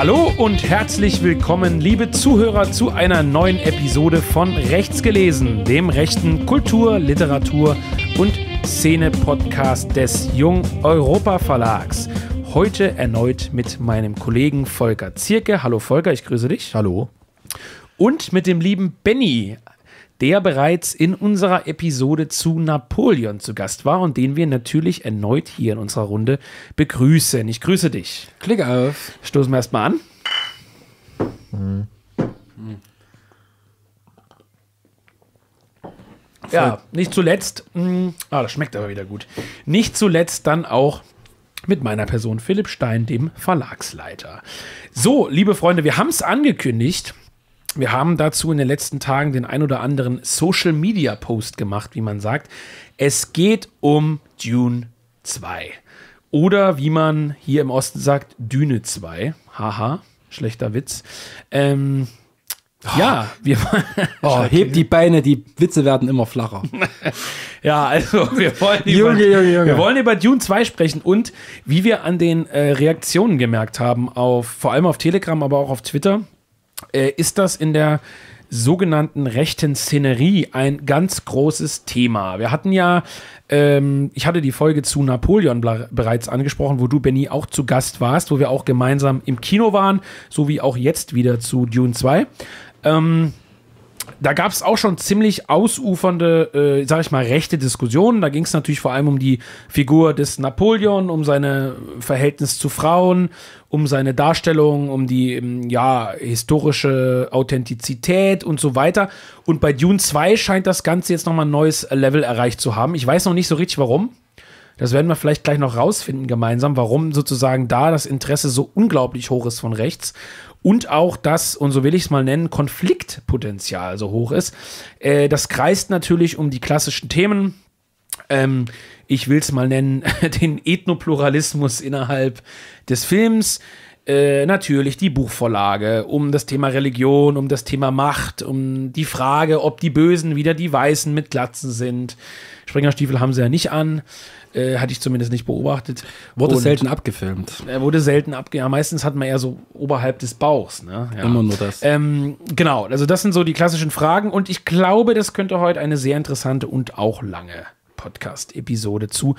Hallo und herzlich willkommen, liebe Zuhörer, zu einer neuen Episode von Rechts gelesen, dem rechten Kultur, Literatur und Szene-Podcast des Jung Europa Verlags. Heute erneut mit meinem Kollegen Volker Zierke. Hallo Volker, ich grüße dich. Hallo. Und mit dem lieben Benny der bereits in unserer Episode zu Napoleon zu Gast war und den wir natürlich erneut hier in unserer Runde begrüßen. Ich grüße dich. Klick auf. Stoßen wir erstmal an. Mhm. Ja, nicht zuletzt, mh, mm, ah, das schmeckt aber wieder gut. Nicht zuletzt dann auch mit meiner Person Philipp Stein, dem Verlagsleiter. So, liebe Freunde, wir haben es angekündigt. Wir haben dazu in den letzten Tagen den ein oder anderen Social Media Post gemacht, wie man sagt. Es geht um Dune 2. Oder wie man hier im Osten sagt, Düne 2. Haha, schlechter Witz. Ähm, oh. Ja, wir. oh, hebt die Beine, die Witze werden immer flacher. ja, also wir wollen, über, Junge, Junge, Junge. wir wollen über Dune 2 sprechen und wie wir an den äh, Reaktionen gemerkt haben, auf, vor allem auf Telegram, aber auch auf Twitter äh, ist das in der sogenannten rechten Szenerie ein ganz großes Thema. Wir hatten ja, ähm, ich hatte die Folge zu Napoleon bereits angesprochen, wo du, Benny, auch zu Gast warst, wo wir auch gemeinsam im Kino waren, so wie auch jetzt wieder zu Dune 2. Ähm, da gab es auch schon ziemlich ausufernde, äh, sag ich mal, rechte Diskussionen. Da ging es natürlich vor allem um die Figur des Napoleon, um seine Verhältnis zu Frauen, um seine Darstellung, um die ähm, ja, historische Authentizität und so weiter. Und bei Dune 2 scheint das Ganze jetzt nochmal ein neues Level erreicht zu haben. Ich weiß noch nicht so richtig warum. Das werden wir vielleicht gleich noch rausfinden gemeinsam, warum sozusagen da das Interesse so unglaublich hoch ist von rechts und auch das, und so will ich es mal nennen, Konfliktpotenzial so hoch ist. Äh, das kreist natürlich um die klassischen Themen. Ähm, ich will es mal nennen, den Ethnopluralismus innerhalb des Films, äh, natürlich die Buchvorlage, um das Thema Religion, um das Thema Macht, um die Frage, ob die Bösen wieder die Weißen mit Glatzen sind. Springerstiefel haben sie ja nicht an. Äh, hatte ich zumindest nicht beobachtet. Wurde und selten abgefilmt. Er äh, wurde selten abgefilmt. Ja, meistens hat man eher so oberhalb des Bauchs. Ne? Ja. Immer nur das. Ähm, genau, also das sind so die klassischen Fragen und ich glaube, das könnte heute eine sehr interessante und auch lange Podcast-Episode zu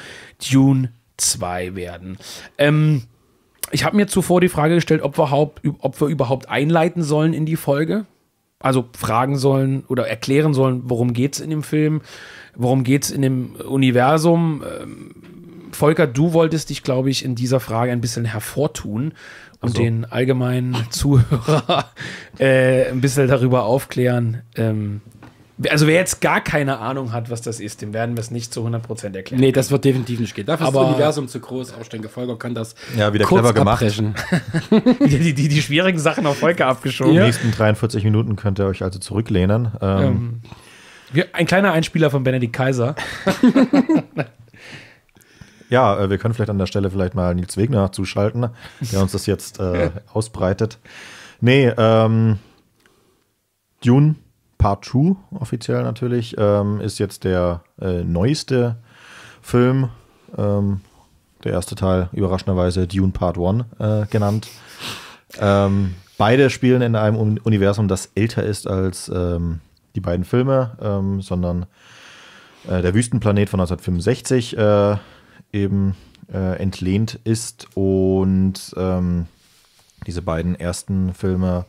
Dune 2 werden. Ähm, ich habe mir zuvor die Frage gestellt, ob wir, haupt, ob wir überhaupt einleiten sollen in die Folge. Also fragen sollen oder erklären sollen, worum geht es in dem Film, worum geht es in dem Universum. Ähm, Volker, du wolltest dich, glaube ich, in dieser Frage ein bisschen hervortun und also. den allgemeinen Zuhörer äh, ein bisschen darüber aufklären, ähm, also wer jetzt gar keine Ahnung hat, was das ist, dem werden wir es nicht zu 100% erklären. Nee, das wird definitiv nicht gehen. Dafür Aber ist das Universum zu groß. Auch Stenke Folger kann das ja, wieder kurz clever gemacht. die, die, die, schwierigen Sachen auf Volker abgeschoben. Ja. Die nächsten 43 Minuten könnt ihr euch also zurücklehnen. Ähm. Ja. Ähm, ein kleiner Einspieler von Benedikt Kaiser. ja, äh, wir können vielleicht an der Stelle vielleicht mal Nils Wegner zuschalten, der uns das jetzt äh, ausbreitet. Nee, ähm, Dune Part 2, offiziell natürlich, ähm, ist jetzt der äh, neueste Film. Ähm, der erste Teil, überraschenderweise Dune Part 1 äh, genannt. Ähm, beide spielen in einem Universum, das älter ist als ähm, die beiden Filme, ähm, sondern äh, der Wüstenplanet von 1965 äh, eben äh, entlehnt ist und diese beiden ersten Filme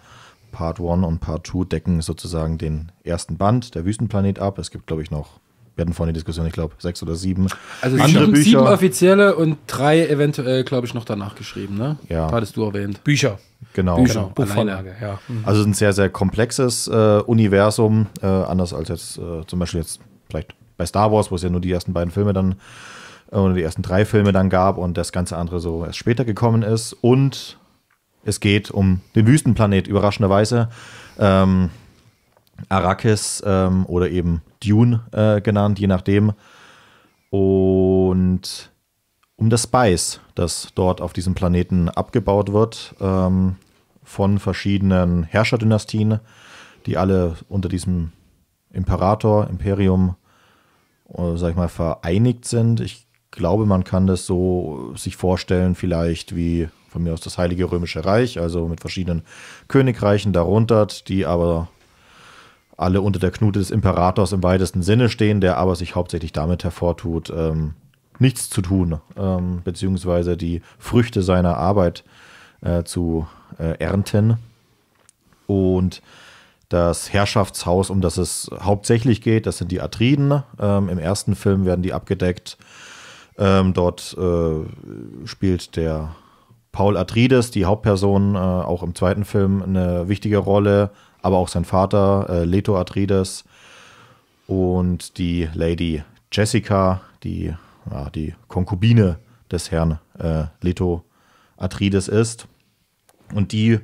Part 1 und Part 2 decken sozusagen den ersten Band, der Wüstenplanet, ab. Es gibt, glaube ich, noch, wir hatten vorhin die Diskussion, ich glaube, sechs oder sieben. Also andere sieben, Bücher. sieben offizielle und drei eventuell, glaube ich, noch danach geschrieben, ne? Ja. Hattest du erwähnt. Bücher. Genau. Bücher, genau, Buchvorlage, ja. Mhm. Also ein sehr, sehr komplexes äh, Universum, äh, anders als jetzt äh, zum Beispiel jetzt vielleicht bei Star Wars, wo es ja nur die ersten beiden Filme dann äh, oder die ersten drei Filme dann gab und das ganze andere so erst später gekommen ist. Und es geht um den Wüstenplanet, überraschenderweise. Ähm, Arrakis ähm, oder eben Dune äh, genannt, je nachdem. Und um das Spice, das dort auf diesem Planeten abgebaut wird, ähm, von verschiedenen Herrscherdynastien, die alle unter diesem Imperator, Imperium, äh, sag ich mal, vereinigt sind. Ich glaube, man kann das so sich vorstellen, vielleicht wie von mir aus das Heilige Römische Reich, also mit verschiedenen Königreichen darunter, die aber alle unter der Knute des Imperators im weitesten Sinne stehen, der aber sich hauptsächlich damit hervortut, ähm, nichts zu tun, ähm, beziehungsweise die Früchte seiner Arbeit äh, zu äh, ernten. Und das Herrschaftshaus, um das es hauptsächlich geht, das sind die Atriden. Ähm, Im ersten Film werden die abgedeckt. Ähm, dort äh, spielt der Paul Atreides, die Hauptperson, äh, auch im zweiten Film eine wichtige Rolle, aber auch sein Vater, äh, Leto Atreides und die Lady Jessica, die, ja, die Konkubine des Herrn äh, Leto Atreides ist. Und die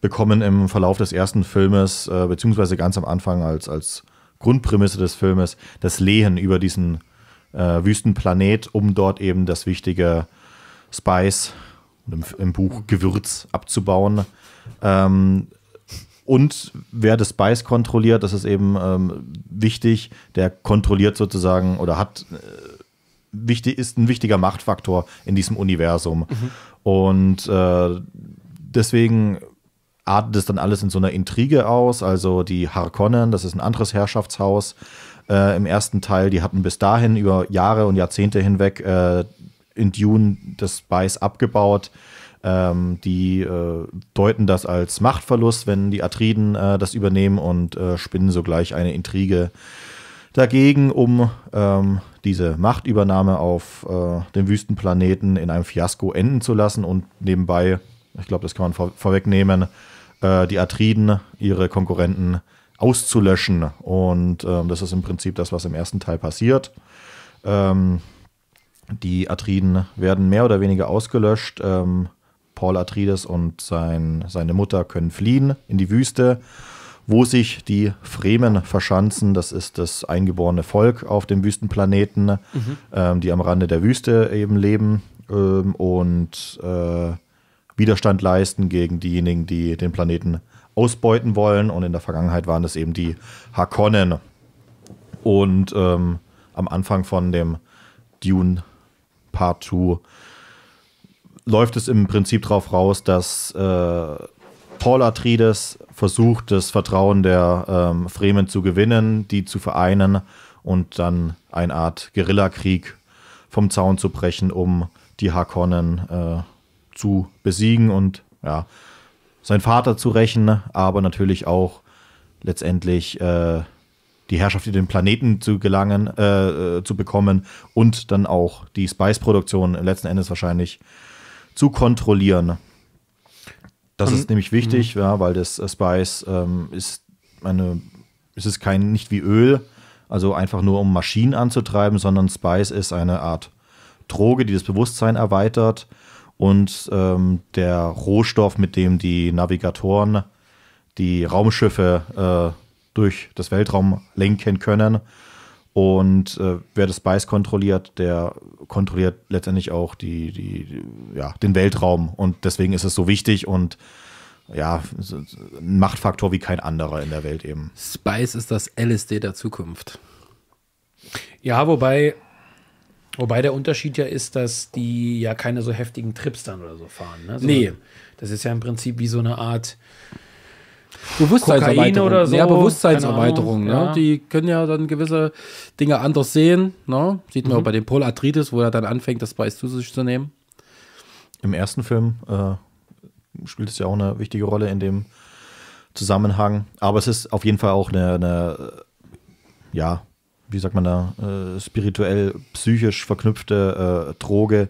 bekommen im Verlauf des ersten Filmes, äh, beziehungsweise ganz am Anfang als, als Grundprämisse des Filmes, das Lehen über diesen äh, Wüstenplanet, um dort eben das wichtige Spice im, im Buch Gewürz abzubauen. Ähm, und wer das Spice kontrolliert, das ist eben ähm, wichtig, der kontrolliert sozusagen oder hat äh, wichtig, ist ein wichtiger Machtfaktor in diesem Universum. Mhm. Und äh, deswegen artet es dann alles in so einer Intrige aus. Also die Harkonnen, das ist ein anderes Herrschaftshaus äh, im ersten Teil, die hatten bis dahin über Jahre und Jahrzehnte hinweg äh, in Dune das Spice abgebaut. Ähm, die äh, deuten das als Machtverlust, wenn die Atriden äh, das übernehmen und äh, spinnen sogleich eine Intrige dagegen, um ähm, diese Machtübernahme auf äh, dem Wüstenplaneten in einem Fiasko enden zu lassen und nebenbei, ich glaube, das kann man vor vorwegnehmen, äh, die Atriden, ihre Konkurrenten auszulöschen. Und ähm, das ist im Prinzip das, was im ersten Teil passiert. Ähm, die Atriden werden mehr oder weniger ausgelöscht. Ähm, Paul Atrides und sein, seine Mutter können fliehen in die Wüste, wo sich die Fremen verschanzen. Das ist das eingeborene Volk auf dem Wüstenplaneten, mhm. ähm, die am Rande der Wüste eben leben ähm, und äh, Widerstand leisten gegen diejenigen, die den Planeten ausbeuten wollen. Und in der Vergangenheit waren es eben die Hakonnen. Und ähm, am Anfang von dem Dune Part 2 läuft es im Prinzip darauf raus, dass äh, Paul Atreides versucht, das Vertrauen der ähm, Fremen zu gewinnen, die zu vereinen und dann eine Art Guerillakrieg vom Zaun zu brechen, um die Harkonnen äh, zu besiegen und ja, sein Vater zu rächen, aber natürlich auch letztendlich äh, die Herrschaft über den Planeten zu gelangen, äh, äh, zu bekommen und dann auch die Spice-Produktion letzten Endes wahrscheinlich zu kontrollieren. Das mhm. ist nämlich wichtig, mhm. ja, weil das äh, Spice ähm, ist eine, ist kein, nicht wie Öl, also einfach nur um Maschinen anzutreiben, sondern Spice ist eine Art Droge, die das Bewusstsein erweitert und ähm, der Rohstoff, mit dem die Navigatoren die Raumschiffe äh, durch das Weltraum lenken können. Und äh, wer das Spice kontrolliert, der kontrolliert letztendlich auch die, die, ja, den Weltraum. Und deswegen ist es so wichtig und ja, ein Machtfaktor wie kein anderer in der Welt eben. Spice ist das LSD der Zukunft. Ja, wobei, wobei der Unterschied ja ist, dass die ja keine so heftigen Trips dann oder so fahren. Ne? nee. Das ist ja im Prinzip wie so eine Art Bewusstseinserweiterung. oder so. Ja, Bewusstseinserweiterung. Genau, ne? Die können ja dann gewisse Dinge anders sehen. Ne? Sieht man mhm. auch bei dem Polarthritis, wo er dann anfängt, das Weiß zu sich zu nehmen. Im ersten Film äh, spielt es ja auch eine wichtige Rolle in dem Zusammenhang. Aber es ist auf jeden Fall auch eine, eine äh, ja, wie sagt man da, äh, spirituell, psychisch verknüpfte äh, Droge,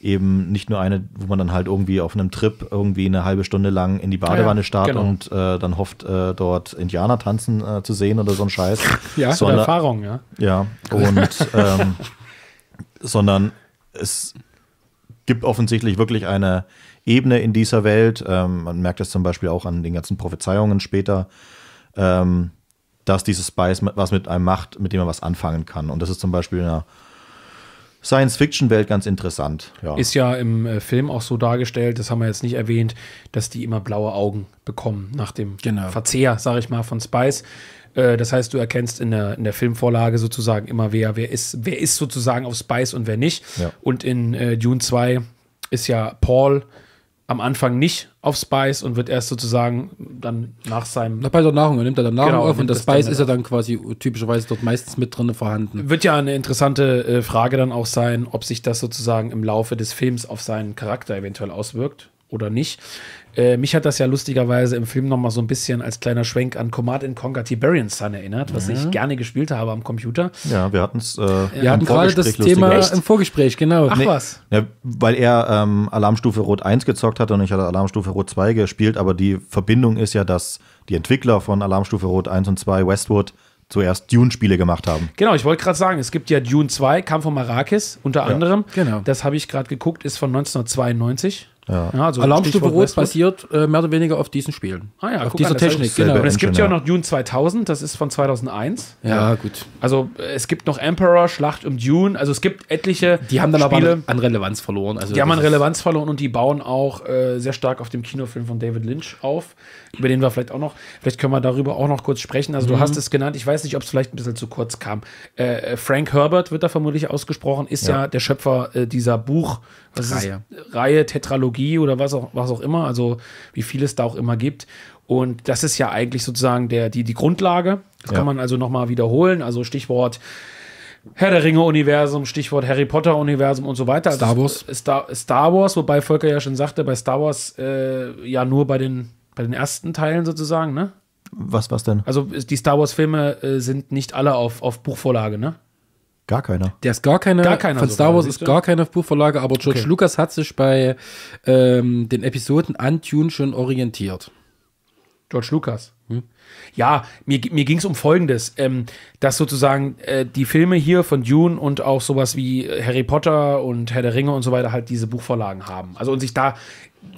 eben nicht nur eine, wo man dann halt irgendwie auf einem Trip irgendwie eine halbe Stunde lang in die Badewanne ja, starrt genau. und äh, dann hofft, äh, dort Indianer tanzen äh, zu sehen oder so ein Scheiß. Ja, sondern, Erfahrung, ja. Ja, und ähm, sondern es gibt offensichtlich wirklich eine Ebene in dieser Welt. Ähm, man merkt das zum Beispiel auch an den ganzen Prophezeiungen später. Ähm, dass dieses Spice was mit einem macht, mit dem man was anfangen kann. Und das ist zum Beispiel eine Science-Fiction-Welt ganz interessant. Ja. Ist ja im äh, Film auch so dargestellt, das haben wir jetzt nicht erwähnt, dass die immer blaue Augen bekommen nach dem genau. Verzehr, sage ich mal, von Spice. Äh, das heißt, du erkennst in der, in der Filmvorlage sozusagen immer, wer, wer, ist, wer ist sozusagen auf Spice und wer nicht. Ja. Und in äh, Dune 2 ist ja Paul am Anfang nicht auf Spice und wird erst sozusagen dann nach seinem. Nach bei der Nahrung, er nimmt er dann Nahrung genau, auf und das Spice ist er halt dann quasi typischerweise dort meistens mit drin vorhanden. Wird ja eine interessante äh, Frage dann auch sein, ob sich das sozusagen im Laufe des Films auf seinen Charakter eventuell auswirkt oder nicht. Äh, mich hat das ja lustigerweise im Film nochmal so ein bisschen als kleiner Schwenk an Command Conquer Tiberian Sun erinnert, was ja. ich gerne gespielt habe am Computer. Ja, wir hatten es. Äh, wir hatten gerade das Thema Echt? im Vorgespräch, genau. Ach nee, was. Ja, weil er ähm, Alarmstufe Rot 1 gezockt hat und ich hatte Alarmstufe Rot 2 gespielt, aber die Verbindung ist ja, dass die Entwickler von Alarmstufe Rot 1 und 2, Westwood, zuerst Dune-Spiele gemacht haben. Genau, ich wollte gerade sagen, es gibt ja Dune 2, kam von Marakis unter ja. anderem. Genau. Das habe ich gerade geguckt, ist von 1992. Ja. also Alarmstufe Rot basiert äh, mehr oder weniger auf diesen Spielen. Ah ja, auf dieser an, Technik. Genau. Und es gibt ja auch noch Dune 2000, das ist von 2001. Ja, ja, gut. Also äh, es gibt noch Emperor, Schlacht um Dune, also es gibt etliche Die haben dann Spiele, aber an Relevanz verloren. Also die haben an Relevanz verloren und die bauen auch äh, sehr stark auf dem Kinofilm von David Lynch auf, über den wir vielleicht auch noch, vielleicht können wir darüber auch noch kurz sprechen. Also mhm. du hast es genannt, ich weiß nicht, ob es vielleicht ein bisschen zu kurz kam. Äh, äh, Frank Herbert wird da vermutlich ausgesprochen, ist ja, ja der Schöpfer äh, dieser Buch- das Reihe. ist Reihe, Tetralogie oder was auch, was auch immer, also wie viel es da auch immer gibt. Und das ist ja eigentlich sozusagen der, die, die Grundlage. Das ja. kann man also nochmal wiederholen. Also Stichwort Herr der Ringe-Universum, Stichwort Harry Potter-Universum und so weiter. Star also Wars. Also Star, Star, Wars, wobei Volker ja schon sagte, bei Star Wars äh, ja nur bei den, bei den ersten Teilen sozusagen, ne? Was, was denn? Also die Star Wars-Filme äh, sind nicht alle auf, auf Buchvorlage, ne? Gar keiner. Der ist gar keiner. Gar keiner von Star Wars ist gar keiner Buchvorlage, aber George okay. Lucas hat sich bei ähm, den Episoden an Tune schon orientiert. George Lucas. Hm? Ja, mir, mir ging es um Folgendes, ähm, dass sozusagen äh, die Filme hier von Dune und auch sowas wie äh, Harry Potter und Herr der Ringe und so weiter halt diese Buchvorlagen haben. Also und sich da,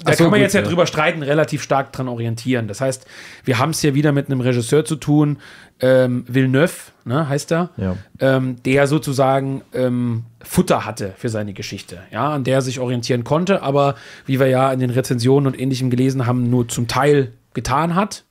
da so, kann man gut, jetzt ja, ja drüber streiten, relativ stark dran orientieren. Das heißt, wir haben es hier wieder mit einem Regisseur zu tun, ähm, Villeneuve, ne, heißt er, ja. ähm, der sozusagen ähm, Futter hatte für seine Geschichte, ja, an der er sich orientieren konnte, aber wie wir ja in den Rezensionen und ähnlichem gelesen haben, nur zum Teil getan hat.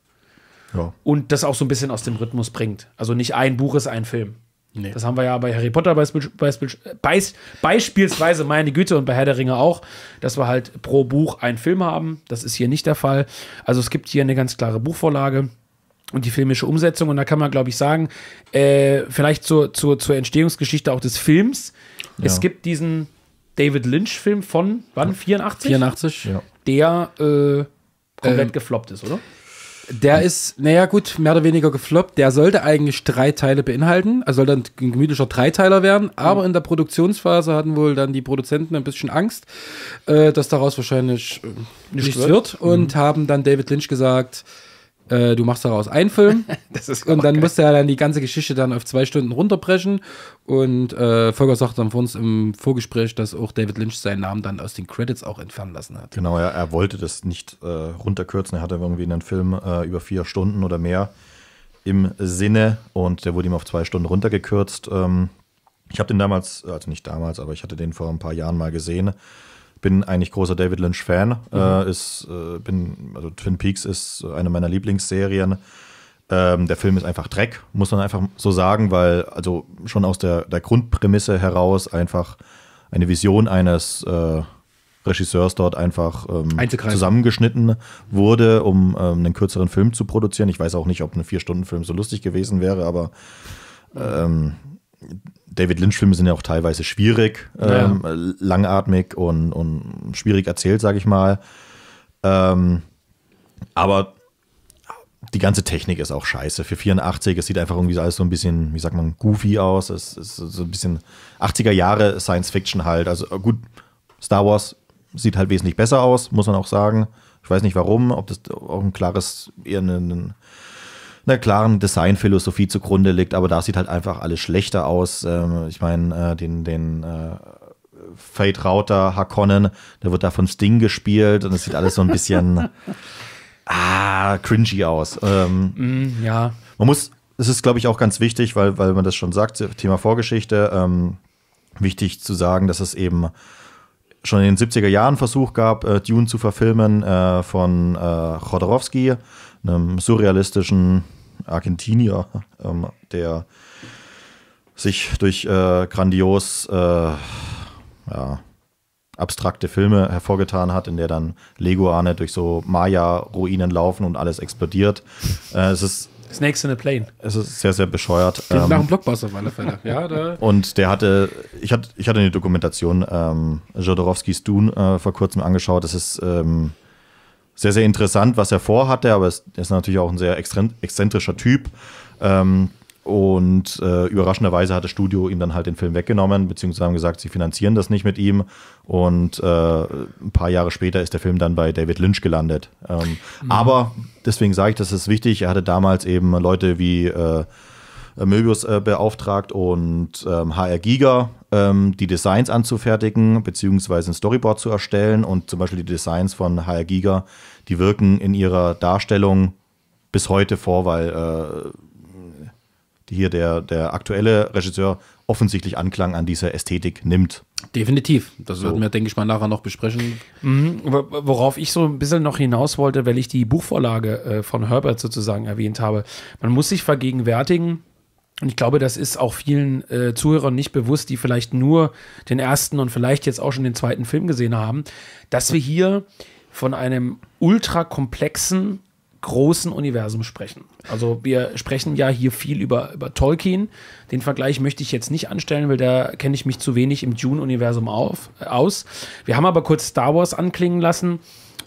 Ja. Und das auch so ein bisschen aus dem Rhythmus bringt. Also nicht ein Buch ist ein Film. Nee. Das haben wir ja bei Harry Potter beispielsweise, meine Güte, und bei Herr der Ringe auch, dass wir halt pro Buch einen Film haben. Das ist hier nicht der Fall. Also es gibt hier eine ganz klare Buchvorlage und die filmische Umsetzung. Und da kann man, glaube ich, sagen, äh, vielleicht zur, zur, zur Entstehungsgeschichte auch des Films. Ja. Es gibt diesen David Lynch-Film von wann? 84? 84, ja. Der äh, komplett ähm, gefloppt ist, oder? Der ist, naja, gut, mehr oder weniger gefloppt. Der sollte eigentlich drei Teile beinhalten. Also sollte ein gemütlicher Dreiteiler werden. Aber in der Produktionsphase hatten wohl dann die Produzenten ein bisschen Angst, äh, dass daraus wahrscheinlich äh, nichts, wird. wird. Und mhm. haben dann David Lynch gesagt, äh, du machst daraus einen Film und dann geil. musst du ja dann die ganze Geschichte dann auf zwei Stunden runterbrechen. Und äh, Volker sagt dann vor uns im Vorgespräch, dass auch David Lynch seinen Namen dann aus den Credits auch entfernen lassen hat. Genau, ja, er wollte das nicht äh, runterkürzen. Er hatte irgendwie einen Film äh, über vier Stunden oder mehr im Sinne und der wurde ihm auf zwei Stunden runtergekürzt. Ähm, ich habe den damals, also nicht damals, aber ich hatte den vor ein paar Jahren mal gesehen bin eigentlich großer David Lynch-Fan. Mhm. Äh, ist, äh, bin, also Twin Peaks ist äh, eine meiner Lieblingsserien. Ähm, der Film ist einfach Dreck, muss man einfach so sagen, weil also schon aus der, der Grundprämisse heraus einfach eine Vision eines äh, Regisseurs dort einfach ähm, zusammengeschnitten wurde, um ähm, einen kürzeren Film zu produzieren. Ich weiß auch nicht, ob ein Vier-Stunden-Film so lustig gewesen wäre, aber ähm, David Lynch-Filme sind ja auch teilweise schwierig, ja. Ähm, langatmig und, und schwierig erzählt, sage ich mal. Ähm, aber die ganze Technik ist auch scheiße. Für 84, es sieht einfach irgendwie alles so ein bisschen, wie sagt man, goofy aus. Es ist so ein bisschen 80er Jahre Science Fiction halt. Also äh, gut, Star Wars sieht halt wesentlich besser aus, muss man auch sagen. Ich weiß nicht warum, ob das auch ein klares, eher ein, einer klaren Designphilosophie zugrunde liegt, aber da sieht halt einfach alles schlechter aus. Ähm, ich meine, äh, den, den äh, Fate Router Hakonnen, der wird da von Sting gespielt und es sieht alles so ein bisschen ah, cringy aus. Ähm, mm, ja. Man muss, es ist, glaube ich, auch ganz wichtig, weil, weil man das schon sagt, Thema Vorgeschichte, ähm, wichtig zu sagen, dass es eben schon in den 70er Jahren Versuch gab, äh, Dune zu verfilmen äh, von äh, Chodorowski, einem surrealistischen Argentinier, ähm, der sich durch äh, grandios äh, ja, abstrakte Filme hervorgetan hat, in der dann Leguane durch so Maya-Ruinen laufen und alles explodiert. Äh, es ist Snakes in a Plane. Es ist sehr, sehr bescheuert. Ähm, nach dem Blockbuster auf alle Fälle. ja, da. Und der hatte, ich hatte, ich hatte eine Dokumentation ähm, Jodorowskis Dune äh, vor kurzem angeschaut. Das ist ähm, sehr, sehr interessant, was er vorhatte, aber er ist natürlich auch ein sehr exzentrischer Typ. Ähm, und äh, überraschenderweise hat das Studio ihm dann halt den Film weggenommen, beziehungsweise haben gesagt, sie finanzieren das nicht mit ihm. Und äh, ein paar Jahre später ist der Film dann bei David Lynch gelandet. Ähm, mhm. Aber deswegen sage ich, das ist wichtig. Er hatte damals eben Leute wie äh, Möbius äh, beauftragt und ähm, HR Giger, ähm, die Designs anzufertigen, beziehungsweise ein Storyboard zu erstellen. Und zum Beispiel die Designs von HR Giga, die wirken in ihrer Darstellung bis heute vor, weil äh, hier der, der aktuelle Regisseur offensichtlich Anklang an dieser Ästhetik nimmt. Definitiv. Das so. werden wir, denke ich mal, nachher noch besprechen. Mhm. Worauf ich so ein bisschen noch hinaus wollte, weil ich die Buchvorlage äh, von Herbert sozusagen erwähnt habe. Man muss sich vergegenwärtigen, und ich glaube, das ist auch vielen äh, Zuhörern nicht bewusst, die vielleicht nur den ersten und vielleicht jetzt auch schon den zweiten Film gesehen haben, dass wir hier von einem ultra komplexen, großen Universum sprechen. Also wir sprechen ja hier viel über, über Tolkien. Den Vergleich möchte ich jetzt nicht anstellen, weil da kenne ich mich zu wenig im Dune-Universum äh, aus. Wir haben aber kurz Star Wars anklingen lassen.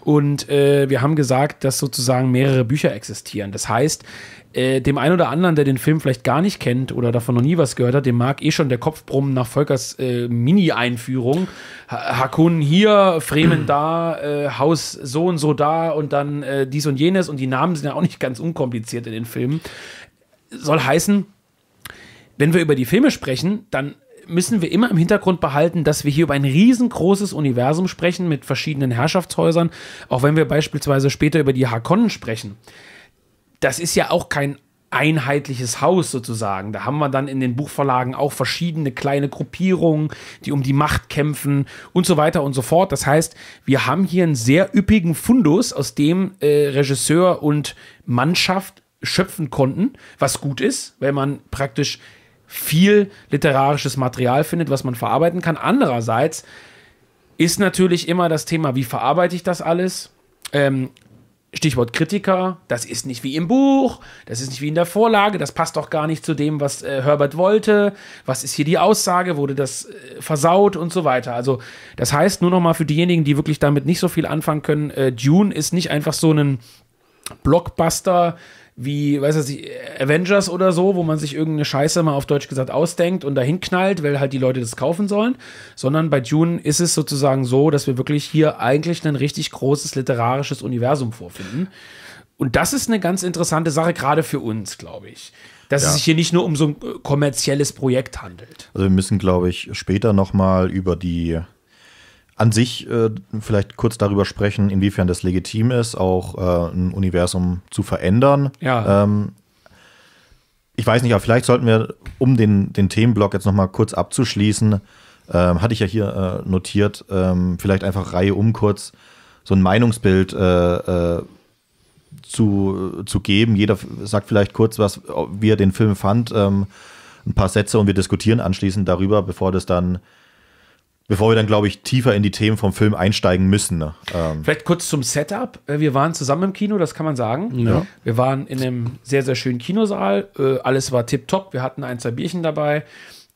Und äh, wir haben gesagt, dass sozusagen mehrere Bücher existieren. Das heißt, äh, dem einen oder anderen, der den Film vielleicht gar nicht kennt oder davon noch nie was gehört hat, dem mag eh schon der Kopf brummen nach Volkers äh, Mini-Einführung. Hakun hier, Fremen da, äh, Haus so und so da und dann äh, dies und jenes und die Namen sind ja auch nicht ganz unkompliziert in den Filmen. Soll heißen, wenn wir über die Filme sprechen, dann müssen wir immer im Hintergrund behalten, dass wir hier über ein riesengroßes Universum sprechen mit verschiedenen Herrschaftshäusern, auch wenn wir beispielsweise später über die Harkonnen sprechen. Das ist ja auch kein einheitliches Haus sozusagen. Da haben wir dann in den Buchverlagen auch verschiedene kleine Gruppierungen, die um die Macht kämpfen und so weiter und so fort. Das heißt, wir haben hier einen sehr üppigen Fundus, aus dem äh, Regisseur und Mannschaft schöpfen konnten, was gut ist, weil man praktisch viel literarisches Material findet, was man verarbeiten kann. Andererseits ist natürlich immer das Thema, wie verarbeite ich das alles? Ähm, Stichwort Kritiker, das ist nicht wie im Buch, das ist nicht wie in der Vorlage, das passt doch gar nicht zu dem, was äh, Herbert wollte, was ist hier die Aussage, wurde das äh, versaut und so weiter. Also das heißt nur nochmal für diejenigen, die wirklich damit nicht so viel anfangen können, äh, Dune ist nicht einfach so ein Blockbuster, wie, weiß was ich, Avengers oder so, wo man sich irgendeine Scheiße mal auf Deutsch gesagt ausdenkt und dahin knallt, weil halt die Leute das kaufen sollen, sondern bei Dune ist es sozusagen so, dass wir wirklich hier eigentlich ein richtig großes literarisches Universum vorfinden. Und das ist eine ganz interessante Sache, gerade für uns, glaube ich. Dass ja. es sich hier nicht nur um so ein äh, kommerzielles Projekt handelt. Also wir müssen, glaube ich, später noch mal über die an sich äh, vielleicht kurz darüber sprechen, inwiefern das legitim ist, auch äh, ein Universum zu verändern. Ja. Ähm, ich weiß nicht, aber vielleicht sollten wir, um den, den Themenblock jetzt nochmal kurz abzuschließen, ähm, hatte ich ja hier äh, notiert, ähm, vielleicht einfach Reihe um kurz so ein Meinungsbild äh, äh, zu, zu geben. Jeder sagt vielleicht kurz, was, wie er den Film fand, ähm, ein paar Sätze und wir diskutieren anschließend darüber, bevor das dann Bevor wir dann, glaube ich, tiefer in die Themen vom Film einsteigen müssen. Ne? Ähm Vielleicht kurz zum Setup. Äh, wir waren zusammen im Kino, das kann man sagen. Ja. Wir waren in einem sehr, sehr schönen Kinosaal. Äh, alles war tipptopp. Wir hatten ein, zwei Bierchen dabei.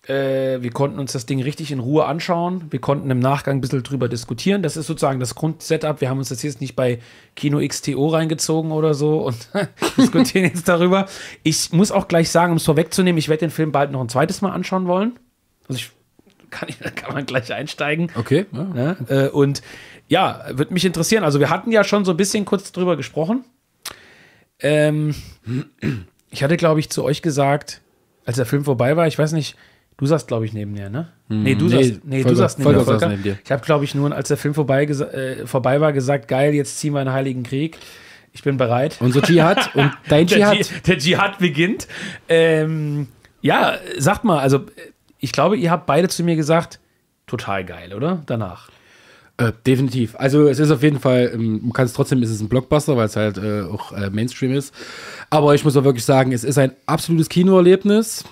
Äh, wir konnten uns das Ding richtig in Ruhe anschauen. Wir konnten im Nachgang ein bisschen drüber diskutieren. Das ist sozusagen das Grundsetup. Wir haben uns das jetzt nicht bei Kino XTO reingezogen oder so und diskutieren jetzt darüber. Ich muss auch gleich sagen, um es vorwegzunehmen, ich werde den Film bald noch ein zweites Mal anschauen wollen. Also ich kann, ich, kann man gleich einsteigen. Okay. Ja. Ja, ne? äh, und ja, würde mich interessieren. Also wir hatten ja schon so ein bisschen kurz drüber gesprochen. Ähm, ich hatte, glaube ich, zu euch gesagt, als der Film vorbei war, ich weiß nicht, du saßt, glaube ich, neben mir, ne? Mhm. Nee, du saßt, nee, Volker, du saßt neben, Volker, neben dir. Ich habe, glaube ich, nur, als der Film vorbei, äh, vorbei war, gesagt, geil, jetzt ziehen wir einen Heiligen Krieg. Ich bin bereit. Unser Dschihad und dein Dschihad. Der, der Dschihad beginnt. Ähm, ja, sagt mal, also äh, ich glaube, ihr habt beide zu mir gesagt, total geil, oder? Danach. Äh, definitiv. Also es ist auf jeden Fall, ähm, man kann es trotzdem, ist es ein Blockbuster, weil es halt äh, auch äh, Mainstream ist. Aber ich muss auch wirklich sagen, es ist ein absolutes Kinoerlebnis.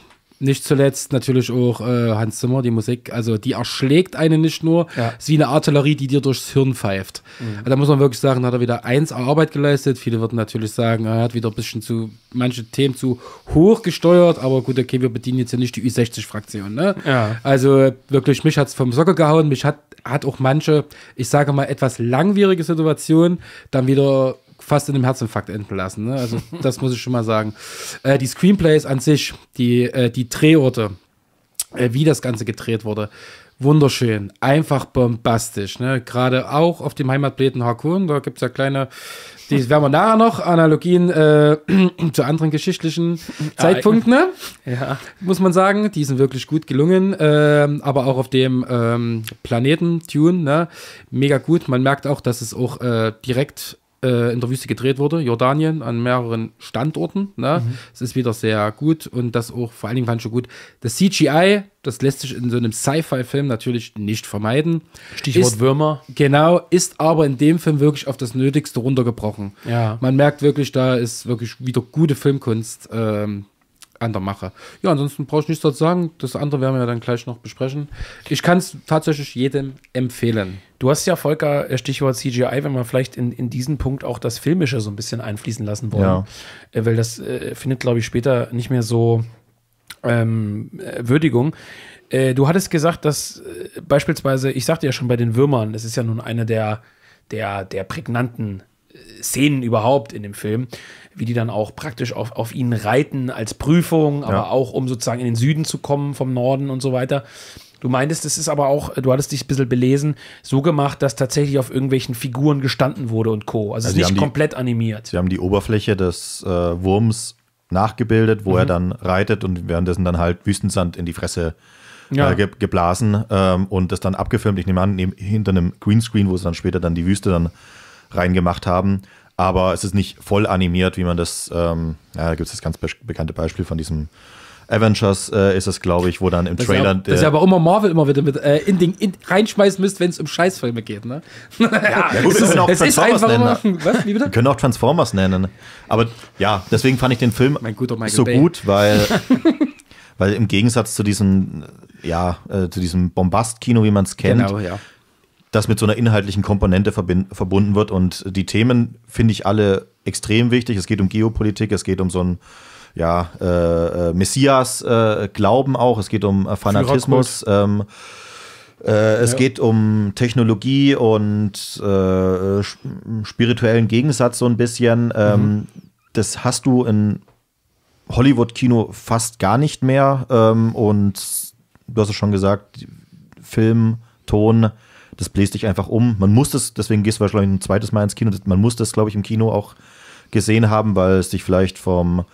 Nicht zuletzt natürlich auch äh, Hans Zimmer, die Musik. Also die erschlägt einen nicht nur. Ja. Ist wie eine Artillerie, die dir durchs Hirn pfeift. Mhm. da muss man wirklich sagen, da hat er wieder eins Arbeit geleistet. Viele würden natürlich sagen, er hat wieder ein bisschen zu manche Themen zu hoch gesteuert. Aber gut, okay, wir bedienen jetzt ja nicht die Ü60-Fraktion. Ne? Ja. Also wirklich, mich hat es vom Sockel gehauen. Mich hat, hat auch manche, ich sage mal, etwas langwierige Situationen dann wieder fast in einem Herzinfarkt enden lassen. Ne? Also das muss ich schon mal sagen. Äh, die Screenplays an sich, die, äh, die Drehorte, äh, wie das Ganze gedreht wurde, wunderschön, einfach bombastisch. Ne? Gerade auch auf dem Heimatplaneten Hakun, da gibt es ja kleine, die werden wir nachher noch, Analogien äh, zu anderen geschichtlichen Zeitpunkten. Ne? Ja. Muss man sagen, die sind wirklich gut gelungen, ähm, aber auch auf dem ähm, Planeten Tune, ne? mega gut. Man merkt auch, dass es auch äh, direkt äh, in der Wüste gedreht wurde, Jordanien, an mehreren Standorten. Ne? Mhm. Es ist wieder sehr gut und das auch vor allen Dingen fand ich schon gut. Das CGI, das lässt sich in so einem Sci-Fi-Film natürlich nicht vermeiden. Stichwort ist, Würmer. Genau, ist aber in dem Film wirklich auf das Nötigste runtergebrochen. Ja. Man merkt wirklich, da ist wirklich wieder gute Filmkunst ähm, an der Mache. Ja, ansonsten brauche ich nichts dazu sagen. Das andere werden wir dann gleich noch besprechen. Ich kann es tatsächlich jedem empfehlen. Du hast ja, Volker, Stichwort CGI, wenn wir vielleicht in, in diesen Punkt auch das Filmische so ein bisschen einfließen lassen wollen. Ja. Äh, weil das äh, findet, glaube ich, später nicht mehr so ähm, äh, Würdigung. Äh, du hattest gesagt, dass äh, beispielsweise, ich sagte ja schon bei den Würmern, das ist ja nun eine der, der, der prägnanten Szenen überhaupt in dem Film, wie die dann auch praktisch auf, auf ihn reiten als Prüfung, aber ja. auch um sozusagen in den Süden zu kommen vom Norden und so weiter. Du meintest, es ist aber auch, du hattest dich ein bisschen belesen, so gemacht, dass tatsächlich auf irgendwelchen Figuren gestanden wurde und Co. Also, also es ist also nicht komplett animiert. Sie haben die Oberfläche des äh, Wurms nachgebildet, wo mhm. er dann reitet und währenddessen dann halt Wüstensand in die Fresse äh, ja. äh, ge geblasen ähm, und das dann abgefilmt. Ich nehme an, hinter einem Greenscreen, wo es dann später dann die Wüste dann reingemacht haben. Aber es ist nicht voll animiert, wie man das, ähm, ja, da gibt es das ganz be bekannte Beispiel von diesem Avengers äh, ist es, glaube ich, wo dann im das Trailer. Ja, das ist ja aber immer Marvel immer wieder mit äh, in den, in, reinschmeißen müsst, wenn es um Scheißfilme geht, ne? Ja, ja gut, es auch es ist nennen. Immer, was, wie bitte? Wir können auch Transformers nennen. Aber ja, deswegen fand ich den Film so Bay. gut, weil, weil im Gegensatz zu diesem, ja, äh, zu diesem Bombast-Kino, wie man es kennt, genau, ja das mit so einer inhaltlichen Komponente verbunden wird. Und die Themen finde ich alle extrem wichtig. Es geht um Geopolitik, es geht um so ein ja, äh, Messias-Glauben äh, äh auch, es geht um äh, Fanatismus. Ähm, äh, es ja. geht um Technologie und äh, spirituellen Gegensatz so ein bisschen. Ähm, mhm. Das hast du in Hollywood-Kino fast gar nicht mehr. Ähm, und du hast es schon gesagt, Film, Ton, das bläst dich einfach um. Man muss das, deswegen gehst du wahrscheinlich ein zweites Mal ins Kino. Man muss das, glaube ich, im Kino auch gesehen haben, weil es dich vielleicht vom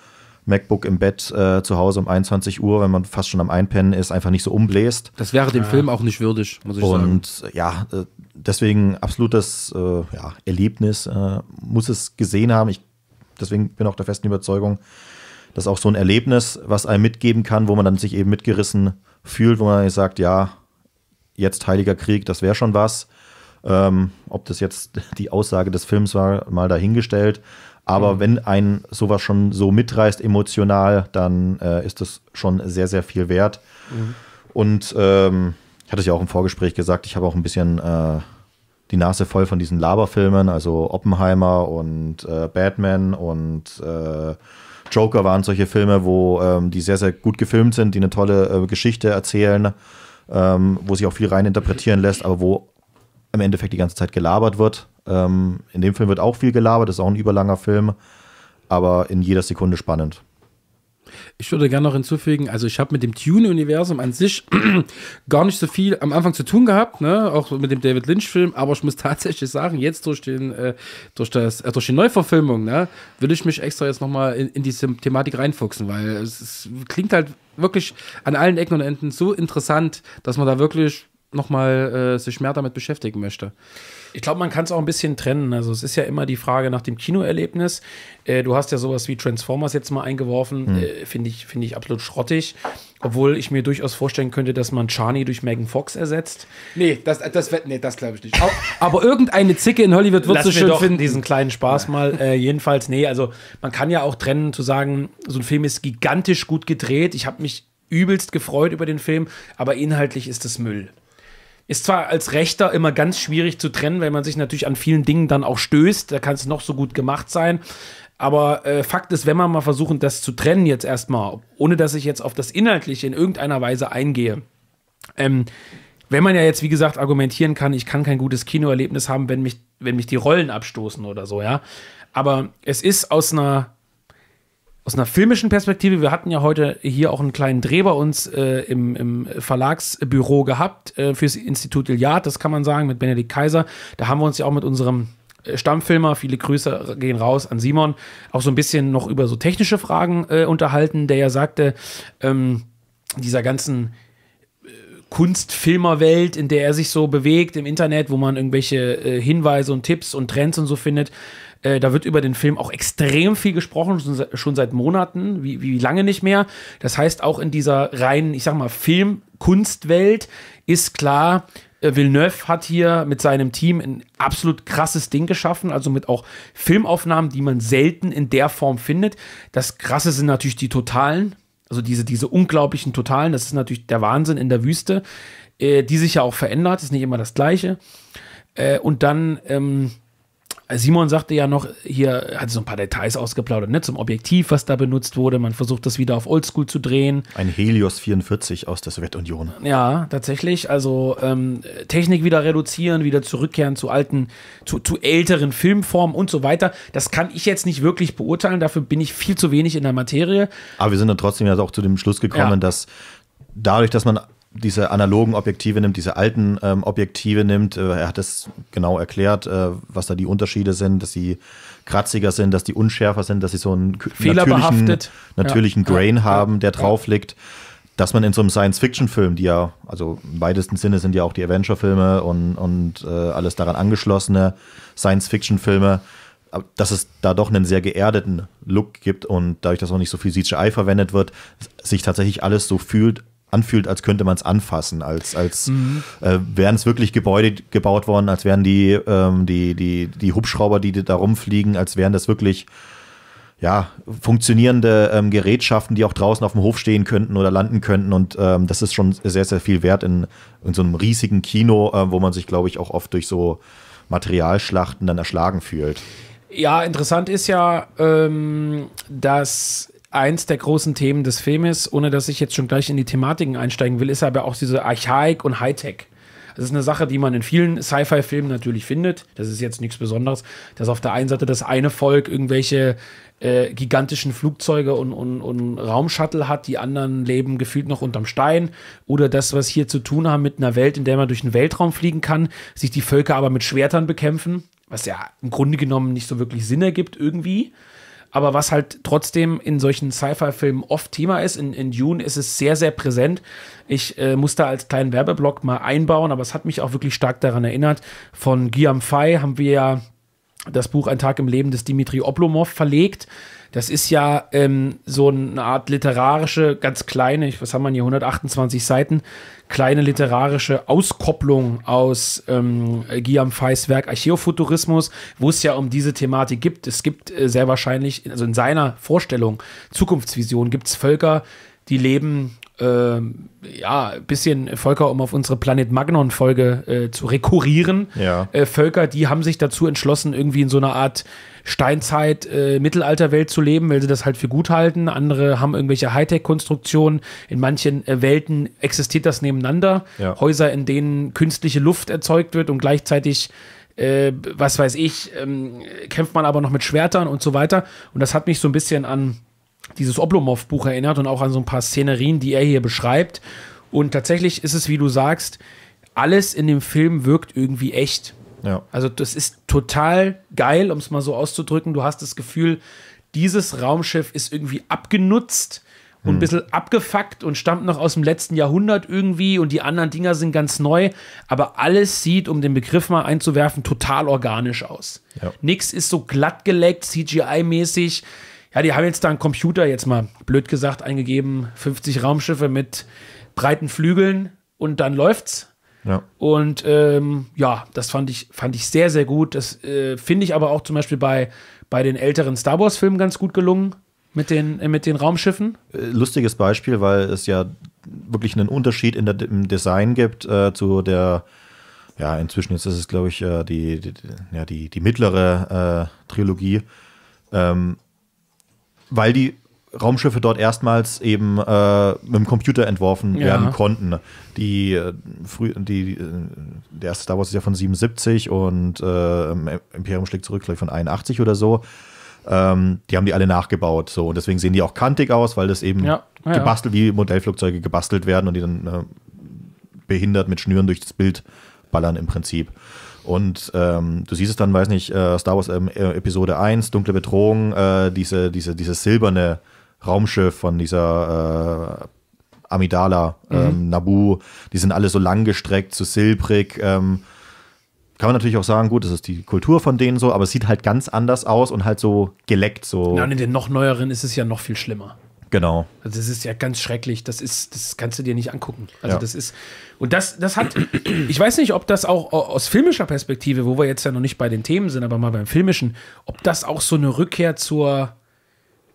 MacBook im Bett äh, zu Hause um 21 Uhr, wenn man fast schon am Einpennen ist, einfach nicht so umbläst. Das wäre dem ja. Film auch nicht würdig, muss ich Und, sagen. Und äh, ja, äh, deswegen absolutes äh, ja, Erlebnis. Äh, muss es gesehen haben. Ich deswegen bin auch der festen Überzeugung, dass auch so ein Erlebnis, was einem mitgeben kann, wo man dann sich eben mitgerissen fühlt, wo man sagt, ja, jetzt Heiliger Krieg, das wäre schon was. Ähm, ob das jetzt die Aussage des Films war, mal dahingestellt. Aber mhm. wenn ein sowas schon so mitreißt emotional, dann äh, ist das schon sehr, sehr viel wert. Mhm. Und ähm, ich hatte es ja auch im Vorgespräch gesagt, ich habe auch ein bisschen äh, die Nase voll von diesen Laberfilmen, also Oppenheimer und äh, Batman und äh, Joker waren solche Filme, wo ähm, die sehr, sehr gut gefilmt sind, die eine tolle äh, Geschichte erzählen ähm, wo sich auch viel rein interpretieren lässt, aber wo im Endeffekt die ganze Zeit gelabert wird. Ähm, in dem Film wird auch viel gelabert, ist auch ein überlanger Film, aber in jeder Sekunde spannend. Ich würde gerne noch hinzufügen, also ich habe mit dem Tune-Universum an sich gar nicht so viel am Anfang zu tun gehabt, ne? auch mit dem David Lynch-Film, aber ich muss tatsächlich sagen, jetzt durch, den, äh, durch, das, äh, durch die Neuverfilmung ne, will ich mich extra jetzt nochmal in, in diese Thematik reinfuchsen, weil es, es klingt halt wirklich an allen Ecken und Enden so interessant, dass man da wirklich nochmal äh, sich mehr damit beschäftigen möchte ich glaube, man kann es auch ein bisschen trennen. Also es ist ja immer die Frage nach dem Kinoerlebnis. Äh, du hast ja sowas wie Transformers jetzt mal eingeworfen, mhm. äh, finde ich, find ich absolut schrottig. Obwohl ich mir durchaus vorstellen könnte, dass man Charney durch Megan Fox ersetzt. Nee, das, das, nee, das glaube ich nicht. Aber irgendeine Zicke in Hollywood wird so schön finden. Diesen kleinen Spaß ja. mal. Äh, jedenfalls, nee, also man kann ja auch trennen, zu sagen, so ein Film ist gigantisch gut gedreht. Ich habe mich übelst gefreut über den Film, aber inhaltlich ist es Müll. Ist zwar als Rechter immer ganz schwierig zu trennen, weil man sich natürlich an vielen Dingen dann auch stößt. Da kann es noch so gut gemacht sein. Aber äh, Fakt ist, wenn man mal versuchen, das zu trennen jetzt erstmal, ohne dass ich jetzt auf das Inhaltliche in irgendeiner Weise eingehe. Ähm, wenn man ja jetzt, wie gesagt, argumentieren kann, ich kann kein gutes Kinoerlebnis haben, wenn mich, wenn mich die Rollen abstoßen oder so, ja. Aber es ist aus einer aus einer filmischen Perspektive, wir hatten ja heute hier auch einen kleinen Dreh bei uns äh, im, im, Verlagsbüro gehabt äh, fürs Institut Iliad, das kann man sagen, mit Benedikt Kaiser. Da haben wir uns ja auch mit unserem äh, Stammfilmer, viele Grüße gehen raus an Simon, auch so ein bisschen noch über so technische Fragen äh, unterhalten, der ja sagte, ähm, dieser ganzen äh, Kunstfilmerwelt, in der er sich so bewegt im Internet, wo man irgendwelche äh, Hinweise und Tipps und Trends und so findet, äh, da wird über den Film auch extrem viel gesprochen, schon, schon seit Monaten, wie, wie lange nicht mehr. Das heißt, auch in dieser reinen, ich sag mal, Film-Kunstwelt ist klar, äh, Villeneuve hat hier mit seinem Team ein absolut krasses Ding geschaffen, also mit auch Filmaufnahmen, die man selten in der Form findet. Das Krasse sind natürlich die Totalen, also diese, diese unglaublichen Totalen, das ist natürlich der Wahnsinn in der Wüste, äh, die sich ja auch verändert, ist nicht immer das Gleiche. Äh, und dann ähm, Simon sagte ja noch, hier hat so ein paar Details ausgeplaudert, ne, zum Objektiv, was da benutzt wurde. Man versucht das wieder auf Oldschool zu drehen. Ein Helios 44 aus der Sowjetunion. Ja, tatsächlich. Also ähm, Technik wieder reduzieren, wieder zurückkehren zu alten, zu, zu älteren Filmformen und so weiter. Das kann ich jetzt nicht wirklich beurteilen. Dafür bin ich viel zu wenig in der Materie. Aber wir sind dann trotzdem ja auch zu dem Schluss gekommen, ja. dass dadurch, dass man diese analogen Objektive nimmt, diese alten ähm, Objektive nimmt. Äh, er hat es genau erklärt, äh, was da die Unterschiede sind, dass sie kratziger sind, dass die unschärfer sind, dass sie so einen natürlichen, natürlichen ja. Grain ja. haben, der drauf liegt. Dass man in so einem Science-Fiction-Film, die ja, also im weitesten Sinne sind ja auch die Avenger-Filme und, und äh, alles daran angeschlossene Science-Fiction-Filme, dass es da doch einen sehr geerdeten Look gibt und dadurch, dass auch nicht so viel CGI verwendet wird, sich tatsächlich alles so fühlt, anfühlt, als könnte man es anfassen, als, als mhm. äh, wären es wirklich Gebäude gebaut worden, als wären die, ähm, die, die, die Hubschrauber, die da rumfliegen, als wären das wirklich ja, funktionierende ähm, Gerätschaften, die auch draußen auf dem Hof stehen könnten oder landen könnten. Und ähm, das ist schon sehr, sehr viel wert in, in so einem riesigen Kino, äh, wo man sich, glaube ich, auch oft durch so Materialschlachten dann erschlagen fühlt. Ja, interessant ist ja, ähm, dass eins der großen Themen des Filmes, ohne dass ich jetzt schon gleich in die Thematiken einsteigen will, ist aber auch diese Archaik und Hightech. Das ist eine Sache, die man in vielen Sci-Fi-Filmen natürlich findet. Das ist jetzt nichts Besonderes, dass auf der einen Seite das eine Volk irgendwelche äh, gigantischen Flugzeuge und, und, und Raumshuttle hat, die anderen leben gefühlt noch unterm Stein. Oder das, was hier zu tun haben mit einer Welt, in der man durch den Weltraum fliegen kann, sich die Völker aber mit Schwertern bekämpfen, was ja im Grunde genommen nicht so wirklich Sinn ergibt irgendwie aber was halt trotzdem in solchen Sci-Fi-Filmen oft Thema ist, in, in Dune ist es sehr, sehr präsent. Ich äh, muss da als kleinen Werbeblock mal einbauen, aber es hat mich auch wirklich stark daran erinnert. Von Guillaume Fay haben wir ja das Buch Ein Tag im Leben des Dimitri Oblomov verlegt. Das ist ja ähm, so eine Art literarische, ganz kleine, was haben wir hier, 128 Seiten, kleine literarische Auskopplung aus ähm, Guillaume Feys Werk Archäofuturismus, wo es ja um diese Thematik gibt. Es gibt äh, sehr wahrscheinlich, also in seiner Vorstellung, Zukunftsvision, gibt es Völker, die leben ähm, ja, bisschen, Volker, um auf unsere Planet Magnon-Folge äh, zu rekurrieren. Ja. Äh, Völker, die haben sich dazu entschlossen, irgendwie in so einer Art Steinzeit, äh, Mittelalterwelt zu leben, weil sie das halt für gut halten. Andere haben irgendwelche Hightech-Konstruktionen. In manchen äh, Welten existiert das nebeneinander. Ja. Häuser, in denen künstliche Luft erzeugt wird und gleichzeitig äh, was weiß ich, ähm, kämpft man aber noch mit Schwertern und so weiter. Und das hat mich so ein bisschen an dieses Oblomov-Buch erinnert und auch an so ein paar Szenerien, die er hier beschreibt. Und tatsächlich ist es, wie du sagst, alles in dem Film wirkt irgendwie echt. Ja. Also das ist total geil, um es mal so auszudrücken. Du hast das Gefühl, dieses Raumschiff ist irgendwie abgenutzt und ein hm. bisschen abgefuckt und stammt noch aus dem letzten Jahrhundert irgendwie und die anderen Dinger sind ganz neu, aber alles sieht, um den Begriff mal einzuwerfen, total organisch aus. Ja. Nix ist so glatt geleckt, CGI-mäßig. Ja, die haben jetzt da einen Computer, jetzt mal blöd gesagt, eingegeben, 50 Raumschiffe mit breiten Flügeln und dann läuft's. Ja. Und ähm, ja, das fand ich, fand ich sehr, sehr gut. Das äh, finde ich aber auch zum Beispiel bei, bei den älteren Star Wars-Filmen ganz gut gelungen mit den, äh, mit den Raumschiffen. Äh, lustiges Beispiel, weil es ja wirklich einen Unterschied in der, im Design gibt äh, zu der, ja, inzwischen ist es, glaube ich, äh, die, die, ja, die, die mittlere äh, Trilogie. Ähm, weil die Raumschiffe dort erstmals eben äh, mit dem Computer entworfen ja. werden konnten. Die, äh, früh, die, äh, der erste Star Wars ist ja von 77 und äh, Imperium schlägt zurück, vielleicht von 81 oder so. Ähm, die haben die alle nachgebaut. So. Und deswegen sehen die auch kantig aus, weil das eben ja. Ja, gebastelt, wie Modellflugzeuge gebastelt werden und die dann äh, behindert mit Schnüren durch das Bild ballern im Prinzip. Und ähm, du siehst es dann, weiß nicht, äh, Star Wars ähm, äh, Episode 1, Dunkle Bedrohung, äh, diese, diese, dieses silberne Raumschiff von dieser äh, Amidala, mhm. ähm, die sind alle so langgestreckt, so silbrig. Ähm, kann man natürlich auch sagen, gut, das ist die Kultur von denen so, aber es sieht halt ganz anders aus und halt so geleckt so. Ja, und in den noch neueren ist es ja noch viel schlimmer. Genau. Also das ist ja ganz schrecklich. Das ist, das kannst du dir nicht angucken. Also ja. das ist. Und das, das hat, ich weiß nicht, ob das auch aus filmischer Perspektive, wo wir jetzt ja noch nicht bei den Themen sind, aber mal beim Filmischen, ob das auch so eine Rückkehr zur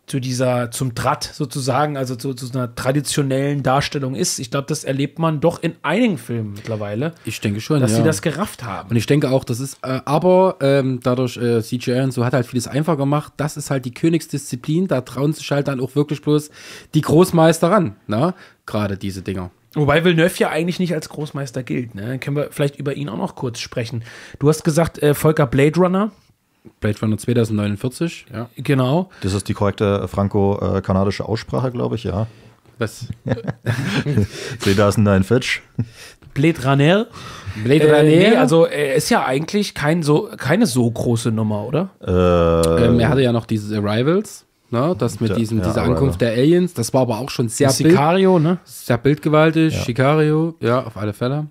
zu dieser, zum Draht sozusagen, also zu, zu einer traditionellen Darstellung ist. Ich glaube, das erlebt man doch in einigen Filmen mittlerweile. Ich denke schon, dass ja. sie das gerafft haben. Und ich denke auch, das ist, äh, aber ähm, dadurch äh, CGI und so hat halt vieles einfacher gemacht. Das ist halt die Königsdisziplin, da trauen sich halt dann auch wirklich bloß die Großmeister ran, ne? Gerade diese Dinger. Wobei Villeneuve ja eigentlich nicht als Großmeister gilt, ne? Dann können wir vielleicht über ihn auch noch kurz sprechen. Du hast gesagt, äh, Volker Blade Runner Blade Runner 2049. Ja. Genau. Das ist die korrekte äh, franco-kanadische Aussprache, glaube ich, ja. Was? 2049. Blade Runner. Blade äh, Nee, also er äh, ist ja eigentlich kein so, keine so große Nummer, oder? Äh, ähm, er hatte ja noch dieses Arrivals. Ne, das mit diesem, ja, dieser Ankunft der Aliens, das war aber auch schon sehr Sicario, Bild, ne? Sehr bildgewaltig, ja. Sicario, ja, auf alle Fälle.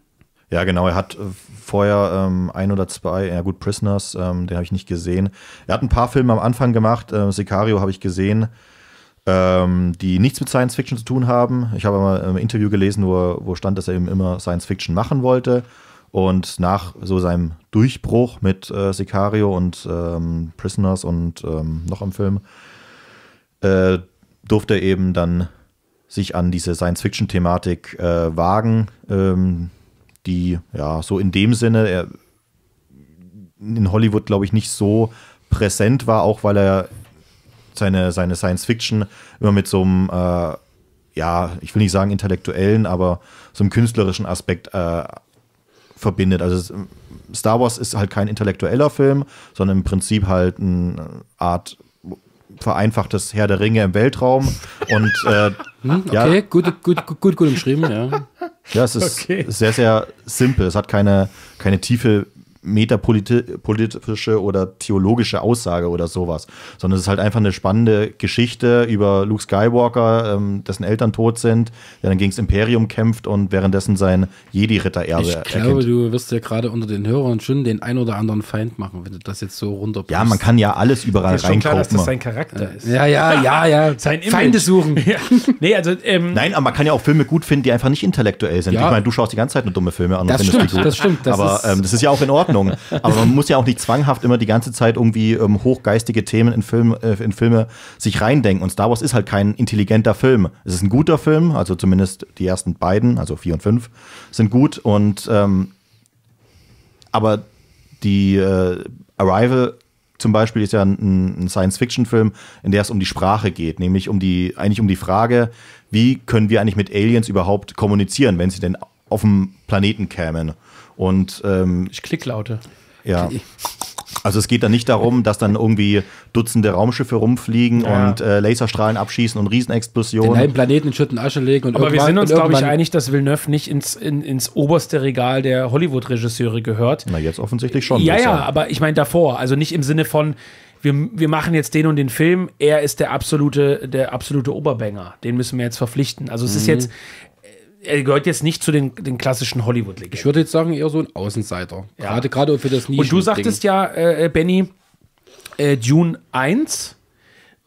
Ja, genau. Er hat äh, vorher ähm, ein oder zwei, ja gut, Prisoners, ähm, den habe ich nicht gesehen. Er hat ein paar Filme am Anfang gemacht. Äh, Sicario habe ich gesehen, ähm, die nichts mit Science Fiction zu tun haben. Ich habe mal ein Interview gelesen, wo, wo stand, dass er eben immer Science Fiction machen wollte. Und nach so seinem Durchbruch mit äh, Sicario und ähm, Prisoners und ähm, noch am Film äh, durfte er eben dann sich an diese Science-Fiction-Thematik äh, wagen. Ähm, die ja so in dem Sinne er in Hollywood, glaube ich, nicht so präsent war, auch weil er seine, seine Science Fiction immer mit so einem, äh, ja, ich will nicht sagen intellektuellen, aber so einem künstlerischen Aspekt äh, verbindet. Also Star Wars ist halt kein intellektueller Film, sondern im Prinzip halt eine äh, Art vereinfachtes Herr der Ringe im Weltraum. Und äh, hm, okay, ja. gut, gut, gut, gut umschrieben, ja. Ja, es ist okay. sehr, sehr simpel. Es hat keine, keine tiefe metapolitische oder theologische Aussage oder sowas, sondern es ist halt einfach eine spannende Geschichte über Luke Skywalker, ähm, dessen Eltern tot sind, der dann gegen das Imperium kämpft und währenddessen sein Jedi-Ritter-Erbe Ich glaube, erkennt. du wirst ja gerade unter den Hörern schon den ein oder anderen Feind machen, wenn du das jetzt so runterbrichst. Ja, man kann ja alles überall reinkaufen. klar, dass das sein Charakter ist. Ja, ja, ja, ja. sein Feinde suchen. ja. Nee, also, ähm, Nein, aber man kann ja auch Filme gut finden, die einfach nicht intellektuell sind. Ja. Ich meine, du schaust die ganze Zeit nur dumme Filme an und findest stimmt, die gut. Das stimmt, das Aber ähm, das ist ja auch in Ordnung. Ordnung. Aber man muss ja auch nicht zwanghaft immer die ganze Zeit irgendwie ähm, hochgeistige Themen in, Film, äh, in Filme sich reindenken. Und Star Wars ist halt kein intelligenter Film. Es ist ein guter Film, also zumindest die ersten beiden, also vier und fünf, sind gut. Und ähm, aber die äh, Arrival zum Beispiel ist ja ein, ein Science-Fiction-Film, in der es um die Sprache geht, nämlich um die, eigentlich um die Frage, wie können wir eigentlich mit Aliens überhaupt kommunizieren, wenn sie denn auf dem Planeten kämen. Und ähm, ich lauter. Ja. Also es geht da nicht darum, dass dann irgendwie Dutzende Raumschiffe rumfliegen ja. und äh, Laserstrahlen abschießen und Riesenexplosionen. Den halben Planeten in Schutt Asche legen. Und Aber wir sind uns, glaube ich, einig, dass Villeneuve nicht ins, in, ins oberste Regal der Hollywood-Regisseure gehört. Na, jetzt offensichtlich schon. Ja, ja, aber ich meine davor. Also nicht im Sinne von, wir, wir machen jetzt den und den Film, er ist der absolute, der absolute Oberbanger. Den müssen wir jetzt verpflichten. Also es mhm. ist jetzt, er gehört jetzt nicht zu den, den klassischen Hollywood-Legenden. Ich würde jetzt sagen, eher so ein Außenseiter. Ja. Gerade, gerade für das Nischen. Und du sagtest ja, äh, äh, Benny, äh, Dune 1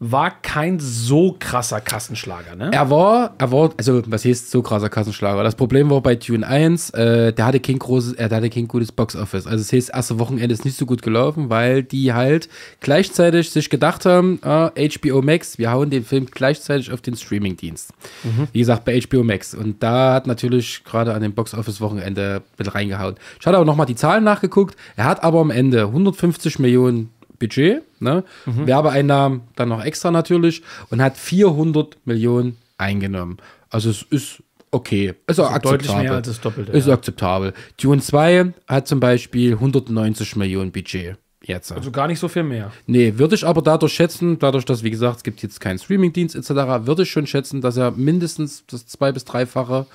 war kein so krasser Kassenschlager, ne? Er war, er war, also was heißt so krasser Kassenschlager? Das Problem war bei Tune 1, äh, der hatte kein großes, äh, hatte kein gutes Boxoffice. Also das heißt, erste Wochenende ist nicht so gut gelaufen, weil die halt gleichzeitig sich gedacht haben, äh, ah, HBO Max, wir hauen den Film gleichzeitig auf den Streamingdienst. Mhm. Wie gesagt, bei HBO Max. Und da hat natürlich gerade an dem Boxoffice-Wochenende mit reingehauen. Ich hatte aber nochmal die Zahlen nachgeguckt. Er hat aber am Ende 150 Millionen Budget, ne? mhm. Werbeeinnahmen dann noch extra natürlich und hat 400 Millionen eingenommen. Also es ist okay. Ist also auch also Deutlich mehr als das Doppelte. Ist ja. akzeptabel. Dune 2 hat zum Beispiel 190 Millionen Budget. Jetzt. Also gar nicht so viel mehr. Nee, würde ich aber dadurch schätzen, dadurch, dass, wie gesagt, es gibt jetzt keinen Streamingdienst etc., würde ich schon schätzen, dass er mindestens das zwei- bis dreifache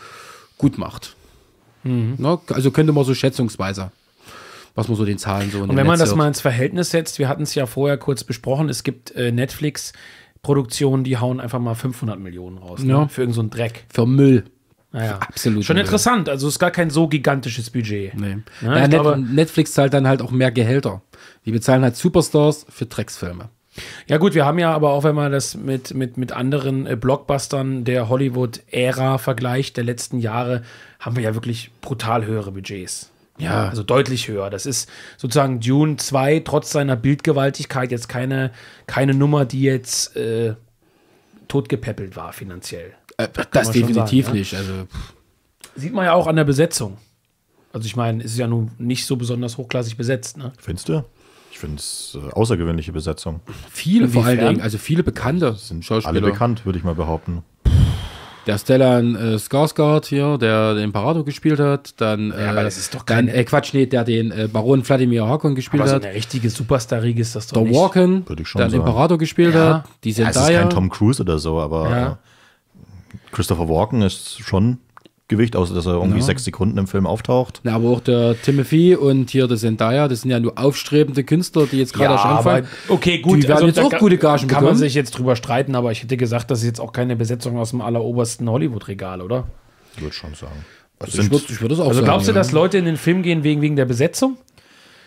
gut macht. Mhm. Ne? Also könnte man so schätzungsweise was man so den Zahlen so in Und wenn man das hört. mal ins Verhältnis setzt, wir hatten es ja vorher kurz besprochen, es gibt äh, Netflix Produktionen, die hauen einfach mal 500 Millionen raus ne, ja. ne? für irgendeinen so Dreck. Für Müll. Naja. Absolut. Schon interessant. Also es ist gar kein so gigantisches Budget. Nee. Ne, ja, ja, glaube, Netflix zahlt dann halt auch mehr Gehälter. Die bezahlen halt Superstars für Drecksfilme. Ja gut, wir haben ja aber auch, wenn man das mit, mit, mit anderen äh, Blockbustern der Hollywood-Ära vergleicht, der letzten Jahre, haben wir ja wirklich brutal höhere Budgets. Ja. Also deutlich höher. Das ist sozusagen Dune 2, trotz seiner Bildgewaltigkeit, jetzt keine, keine Nummer, die jetzt äh, totgepäppelt war finanziell. Äh, das, das definitiv sagen, ne? nicht. Ja? Also. Sieht man ja auch an der Besetzung. Also ich meine, es ist ja nun nicht so besonders hochklassig besetzt. Ne? Findest du? Ich finde es äh, außergewöhnliche Besetzung. Viele vor allen Dingen, also viele Bekannte sind Schauspieler. Alle bekannt, würde ich mal behaupten der Stellan äh, Skarsgård hier, der den Imperator gespielt hat, dann ja, aber äh, das ist doch kein dann, äh, Quatsch, nee, der den äh, Baron Vladimir Harkon gespielt aber so hat. eine richtige Superstar-Riege ist das doch der Walken, der den Imperator gespielt ja. hat, die Zendaya. Ja, es ist kein Tom Cruise oder so, aber ja. Äh, Christopher Walken ist schon Gewicht, außer dass er irgendwie ja. sechs Sekunden im Film auftaucht. Na, aber auch der Timothy und hier der Zendaya, das sind ja nur aufstrebende Künstler, die jetzt gerade ja, anfangen. Okay, gut, die werden also jetzt auch gute Gagen Kann bekommen. man sich jetzt drüber streiten, aber ich hätte gesagt, das ist jetzt auch keine Besetzung aus dem allerobersten Hollywood-Regal, oder? Ich würde schon sagen. Also, ich würde es auch also sagen, glaubst du, dass Leute in den Film gehen wegen, wegen der Besetzung?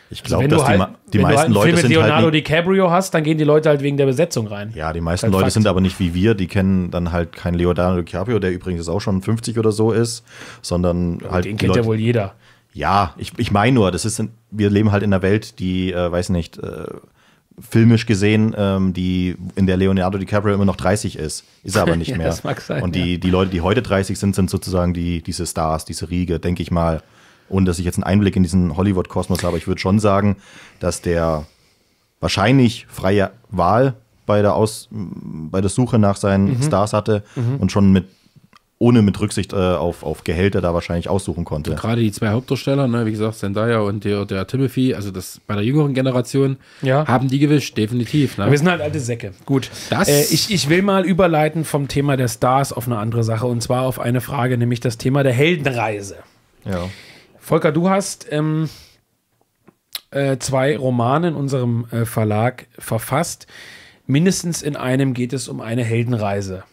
Ich glaube, also dass die, halt, die meisten halt Leute Film mit sind halt Leonardo halt DiCaprio hast, dann gehen die Leute halt wegen der Besetzung rein. Ja, die halt meisten Leute Fakt. sind aber nicht wie wir, die kennen dann halt keinen Leonardo DiCaprio, der übrigens auch schon 50 oder so ist, sondern ja, halt den kennt Leute, ja wohl jeder. Ja, ich, ich meine nur, das ist wir leben halt in einer Welt, die äh, weiß nicht, äh, filmisch gesehen, ähm, die in der Leonardo DiCaprio immer noch 30 ist, ist er aber nicht ja, mehr. Das mag sein, Und die, ja. die Leute, die heute 30 sind, sind sozusagen die diese Stars, diese Riege, denke ich mal und dass ich jetzt einen Einblick in diesen Hollywood-Kosmos habe. Ich würde schon sagen, dass der wahrscheinlich freie Wahl bei der, Aus bei der Suche nach seinen mhm. Stars hatte mhm. und schon mit ohne mit Rücksicht äh, auf, auf Gehälter da wahrscheinlich aussuchen konnte. Und gerade die zwei Hauptdarsteller, ne, wie gesagt, Zendaya und der, der Timothy, also das bei der jüngeren Generation, ja. haben die gewischt, definitiv. Ne? Wir sind halt alte Säcke. Gut. Das äh, ich, ich will mal überleiten vom Thema der Stars auf eine andere Sache und zwar auf eine Frage, nämlich das Thema der Heldenreise. Ja. Volker, du hast ähm, äh, zwei Romane in unserem äh, Verlag verfasst. Mindestens in einem geht es um eine Heldenreise.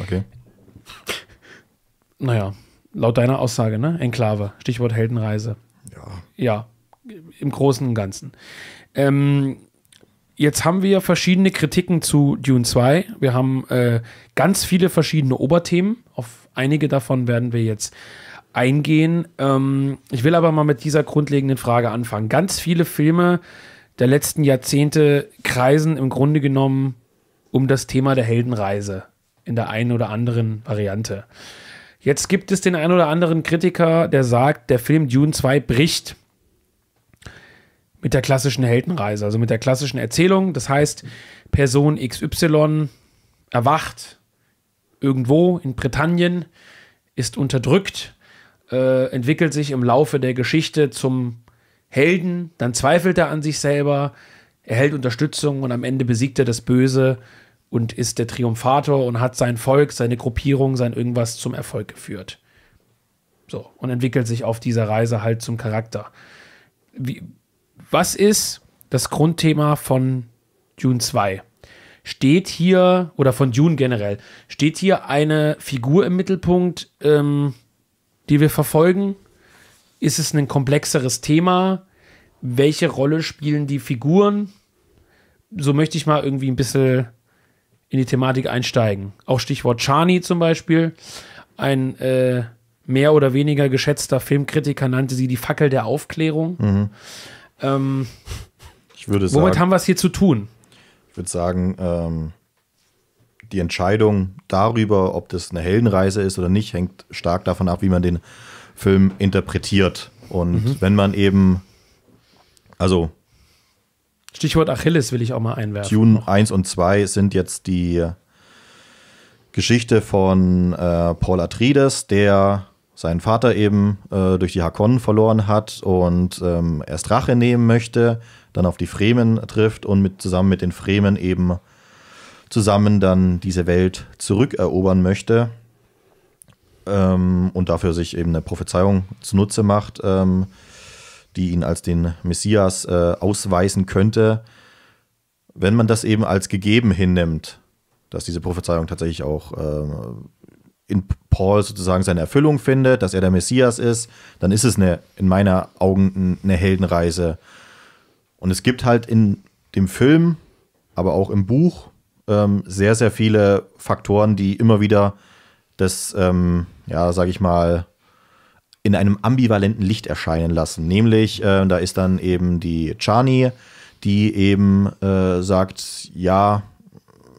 Okay. Naja, laut deiner Aussage, ne? Enklave, Stichwort Heldenreise. Ja. Ja, im Großen und Ganzen. Ähm, jetzt haben wir verschiedene Kritiken zu Dune 2. Wir haben äh, ganz viele verschiedene Oberthemen. Auf einige davon werden wir jetzt eingehen. Ähm, ich will aber mal mit dieser grundlegenden Frage anfangen. Ganz viele Filme der letzten Jahrzehnte kreisen im Grunde genommen um das Thema der Heldenreise in der einen oder anderen Variante. Jetzt gibt es den einen oder anderen Kritiker, der sagt, der Film Dune 2 bricht mit der klassischen Heldenreise, also mit der klassischen Erzählung. Das heißt, Person XY erwacht irgendwo in Britannien, ist unterdrückt, äh, entwickelt sich im Laufe der Geschichte zum Helden, dann zweifelt er an sich selber, erhält Unterstützung und am Ende besiegt er das Böse und ist der Triumphator und hat sein Volk, seine Gruppierung, sein irgendwas zum Erfolg geführt. So, und entwickelt sich auf dieser Reise halt zum Charakter. Wie, was ist das Grundthema von Dune 2? Steht hier, oder von Dune generell, steht hier eine Figur im Mittelpunkt, ähm, die wir verfolgen? Ist es ein komplexeres Thema? Welche Rolle spielen die Figuren? So möchte ich mal irgendwie ein bisschen in die Thematik einsteigen. Auch Stichwort Chani zum Beispiel. Ein äh, mehr oder weniger geschätzter Filmkritiker nannte sie die Fackel der Aufklärung. Mhm. Ähm, ich würde sagen, womit haben wir es hier zu tun? Ich würde sagen, ähm, die Entscheidung darüber, ob das eine Heldenreise ist oder nicht, hängt stark davon ab, wie man den Film interpretiert. Und mhm. wenn man eben, also Stichwort Achilles will ich auch mal einwerfen. Dune 1 und 2 sind jetzt die Geschichte von äh, Paul Atreides, der seinen Vater eben äh, durch die Hakonnen verloren hat und ähm, erst Rache nehmen möchte, dann auf die Fremen trifft und mit, zusammen mit den Fremen eben zusammen dann diese Welt zurückerobern möchte ähm, und dafür sich eben eine Prophezeiung zunutze macht, ähm, die ihn als den Messias äh, ausweisen könnte, wenn man das eben als gegeben hinnimmt, dass diese Prophezeiung tatsächlich auch äh, in Paul sozusagen seine Erfüllung findet, dass er der Messias ist, dann ist es eine, in meiner Augen eine Heldenreise. Und es gibt halt in dem Film, aber auch im Buch ähm, sehr, sehr viele Faktoren, die immer wieder das, ähm, ja, sag ich mal, in einem ambivalenten Licht erscheinen lassen. Nämlich, äh, da ist dann eben die Chani, die eben äh, sagt, ja,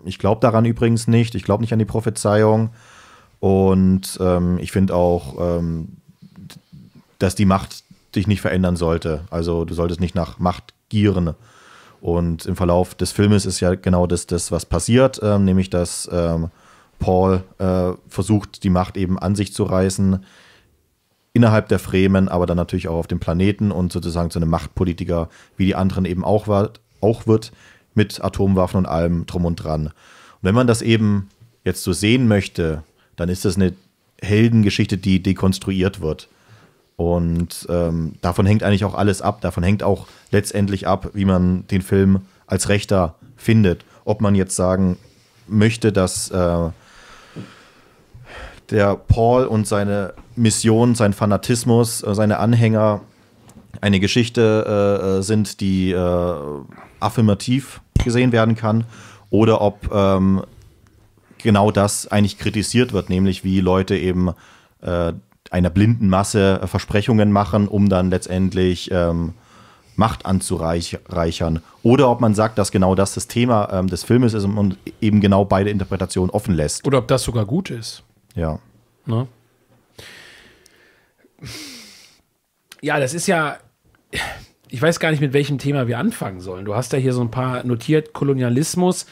ich glaube daran übrigens nicht, ich glaube nicht an die Prophezeiung. Und ähm, ich finde auch, ähm, dass die Macht dich nicht verändern sollte. Also du solltest nicht nach Macht gieren. Und im Verlauf des Filmes ist ja genau das, das was passiert, ähm, nämlich dass ähm, Paul äh, versucht, die Macht eben an sich zu reißen, innerhalb der Fremen, aber dann natürlich auch auf dem Planeten und sozusagen zu einem Machtpolitiker, wie die anderen eben auch, war, auch wird, mit Atomwaffen und allem drum und dran. Und wenn man das eben jetzt so sehen möchte, dann ist das eine Heldengeschichte, die dekonstruiert wird. Und ähm, davon hängt eigentlich auch alles ab. Davon hängt auch letztendlich ab, wie man den Film als Rechter findet. Ob man jetzt sagen möchte, dass äh, der Paul und seine Mission, sein Fanatismus, äh, seine Anhänger eine Geschichte äh, äh, sind, die äh, affirmativ gesehen werden kann, oder ob ähm, genau das eigentlich kritisiert wird, nämlich wie Leute eben äh, einer blinden Masse äh, Versprechungen machen, um dann letztendlich ähm, Macht anzureichern. Oder ob man sagt, dass genau das das Thema ähm, des Filmes ist und eben genau beide Interpretationen offen lässt. Oder ob das sogar gut ist. Ja. Na? Ne? Ja, das ist ja. Ich weiß gar nicht, mit welchem Thema wir anfangen sollen. Du hast ja hier so ein paar notiert: Kolonialismus.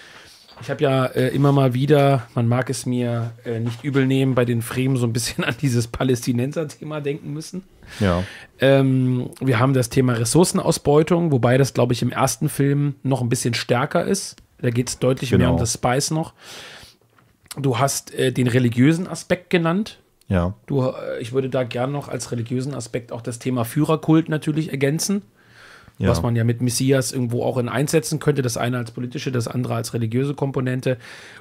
Ich habe ja äh, immer mal wieder, man mag es mir äh, nicht übel nehmen, bei den Fremen so ein bisschen an dieses Palästinenser-Thema denken müssen. Ja. Ähm, wir haben das Thema Ressourcenausbeutung, wobei das, glaube ich, im ersten Film noch ein bisschen stärker ist. Da geht es deutlich genau. mehr um genau. das Spice noch. Du hast äh, den religiösen Aspekt genannt. Ja. Du, äh, ich würde da gern noch als religiösen Aspekt auch das Thema Führerkult natürlich ergänzen ja. was man ja mit Messias irgendwo auch in einsetzen könnte. Das eine als politische, das andere als religiöse Komponente.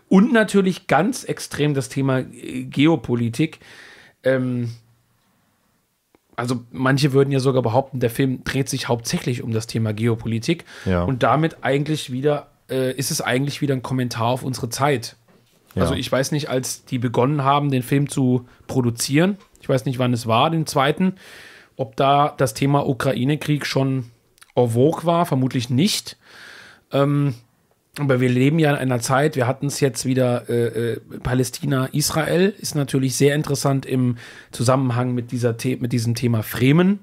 Und natürlich ganz extrem das Thema äh, Geopolitik. Ähm, also manche würden ja sogar behaupten, der Film dreht sich hauptsächlich um das Thema Geopolitik. Ja. Und damit eigentlich wieder, äh, ist es eigentlich wieder ein Kommentar auf unsere Zeit. Ja. Also ich weiß nicht, als die begonnen haben, den Film zu produzieren, ich weiß nicht, wann es war, den zweiten, ob da das Thema Ukraine-Krieg schon en vogue war, vermutlich nicht. Ähm, aber wir leben ja in einer Zeit, wir hatten es jetzt wieder, äh, äh, Palästina, Israel ist natürlich sehr interessant im Zusammenhang mit, dieser The mit diesem Thema Fremen.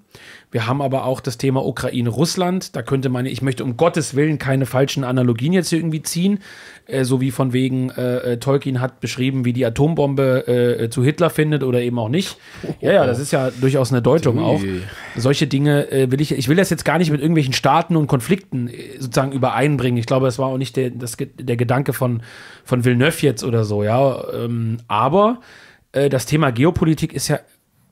Wir haben aber auch das Thema Ukraine-Russland. Da könnte man, ich möchte um Gottes Willen keine falschen Analogien jetzt irgendwie ziehen, äh, so wie von wegen äh, äh, Tolkien hat beschrieben, wie die Atombombe äh, zu Hitler findet oder eben auch nicht. ja, ja, das ist ja durchaus eine Deutung auch. Solche Dinge äh, will ich, ich will das jetzt gar nicht mit irgendwelchen Staaten und Konflikten äh, sozusagen übereinbringen. Ich glaube, das war auch nicht der, das, der Gedanke von, von Villeneuve jetzt oder so, ja. Ähm, aber das Thema Geopolitik ist ja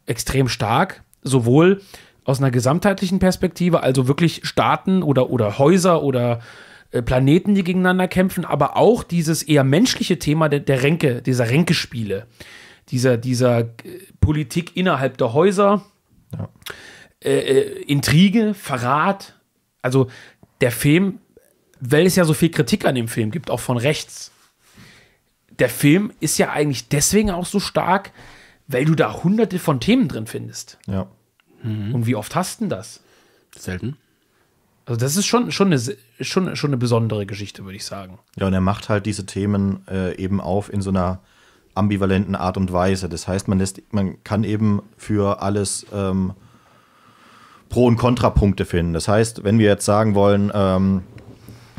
extrem stark, sowohl aus einer gesamtheitlichen Perspektive, also wirklich Staaten oder, oder Häuser oder äh, Planeten, die gegeneinander kämpfen, aber auch dieses eher menschliche Thema der, der Ränke, dieser Ränkespiele, dieser, dieser äh, Politik innerhalb der Häuser, ja. Äh, äh, Intrige, Verrat. Also der Film, weil es ja so viel Kritik an dem Film gibt, auch von rechts. Der Film ist ja eigentlich deswegen auch so stark, weil du da hunderte von Themen drin findest. Ja. Mhm. Und wie oft hast du das? Selten. Also das ist schon, schon, eine, schon, schon eine besondere Geschichte, würde ich sagen. Ja, und er macht halt diese Themen äh, eben auf in so einer ambivalenten Art und Weise. Das heißt, man, lässt, man kann eben für alles ähm, Pro- und Kontrapunkte finden. Das heißt, wenn wir jetzt sagen wollen, ähm,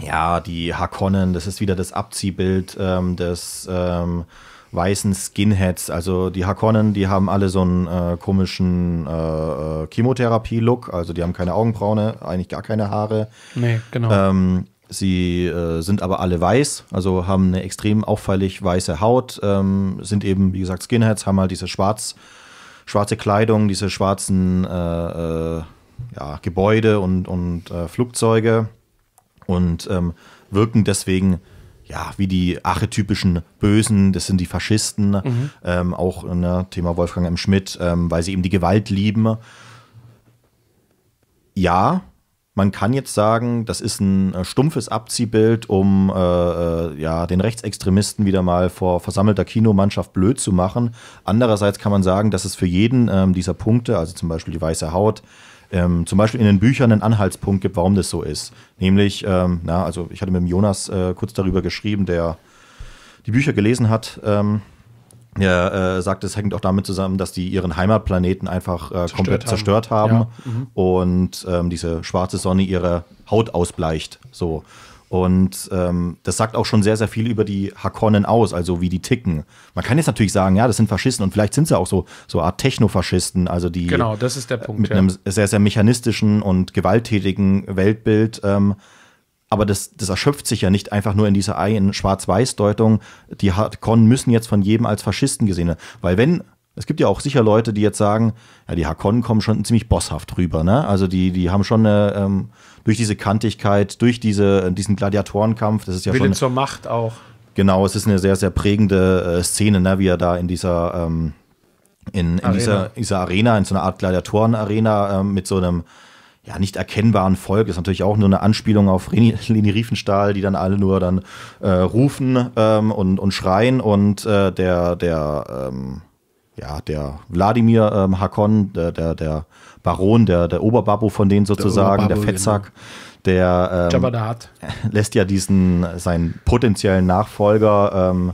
ja, die Hakonnen, das ist wieder das Abziehbild ähm, des ähm, weißen Skinheads. Also die Hakonnen, die haben alle so einen äh, komischen äh, äh Chemotherapie-Look. Also die haben keine Augenbraune, eigentlich gar keine Haare. Nee, genau. Ähm, sie äh, sind aber alle weiß, also haben eine extrem auffällig weiße Haut, ähm, sind eben, wie gesagt, Skinheads, haben halt diese schwarz, schwarze Kleidung, diese schwarzen äh, äh, ja, Gebäude und, und Flugzeuge und ähm, wirken deswegen ja, wie die archetypischen Bösen, das sind die Faschisten, mhm. ähm, auch ne, Thema Wolfgang M. Schmidt, ähm, weil sie eben die Gewalt lieben. Ja, man kann jetzt sagen, das ist ein äh, stumpfes Abziehbild, um äh, äh, ja, den Rechtsextremisten wieder mal vor versammelter Kinomannschaft blöd zu machen. Andererseits kann man sagen, dass es für jeden äh, dieser Punkte, also zum Beispiel die weiße Haut, ähm, zum Beispiel in den Büchern einen Anhaltspunkt gibt, warum das so ist. Nämlich, ähm, na, also ich hatte mit dem Jonas äh, kurz darüber geschrieben, der die Bücher gelesen hat. Ähm, der äh, sagt, es hängt auch damit zusammen, dass die ihren Heimatplaneten einfach äh, zerstört komplett haben. zerstört haben ja. mhm. und ähm, diese schwarze Sonne ihre Haut ausbleicht. So. Und ähm, das sagt auch schon sehr, sehr viel über die Hakonnen aus, also wie die ticken. Man kann jetzt natürlich sagen, ja, das sind Faschisten und vielleicht sind sie auch so, so Art Technofaschisten, also die genau, das ist der äh, Punkt, mit ja. einem sehr, sehr mechanistischen und gewalttätigen Weltbild. Ähm, aber das, das erschöpft sich ja nicht einfach nur in dieser einen Schwarz-Weiß-Deutung. Die Hakonnen müssen jetzt von jedem als Faschisten gesehen werden. Weil wenn es gibt ja auch sicher Leute, die jetzt sagen, ja, die Hakonnen kommen schon ziemlich bosshaft rüber, ne? Also die, die haben schon eine, ähm, durch diese Kantigkeit, durch diese, äh, diesen Gladiatorenkampf, das ist ja Wille schon. zur Macht auch. Genau, es ist eine sehr, sehr prägende äh, Szene, ne? wie er da in dieser, ähm, in, in Arena. Dieser, dieser Arena, in so einer Art Gladiatorenarena ähm, mit so einem ja, nicht erkennbaren Volk, das ist natürlich auch nur eine Anspielung auf Leni, Leni Riefenstahl, die dann alle nur dann äh, rufen ähm, und, und schreien und äh, der, der ähm, ja, der Wladimir ähm, Hakon, der, der, der Baron, der, der Oberbabbo von denen sozusagen, der, der Fettsack, genau. der ähm, lässt ja diesen, seinen potenziellen Nachfolger, ähm,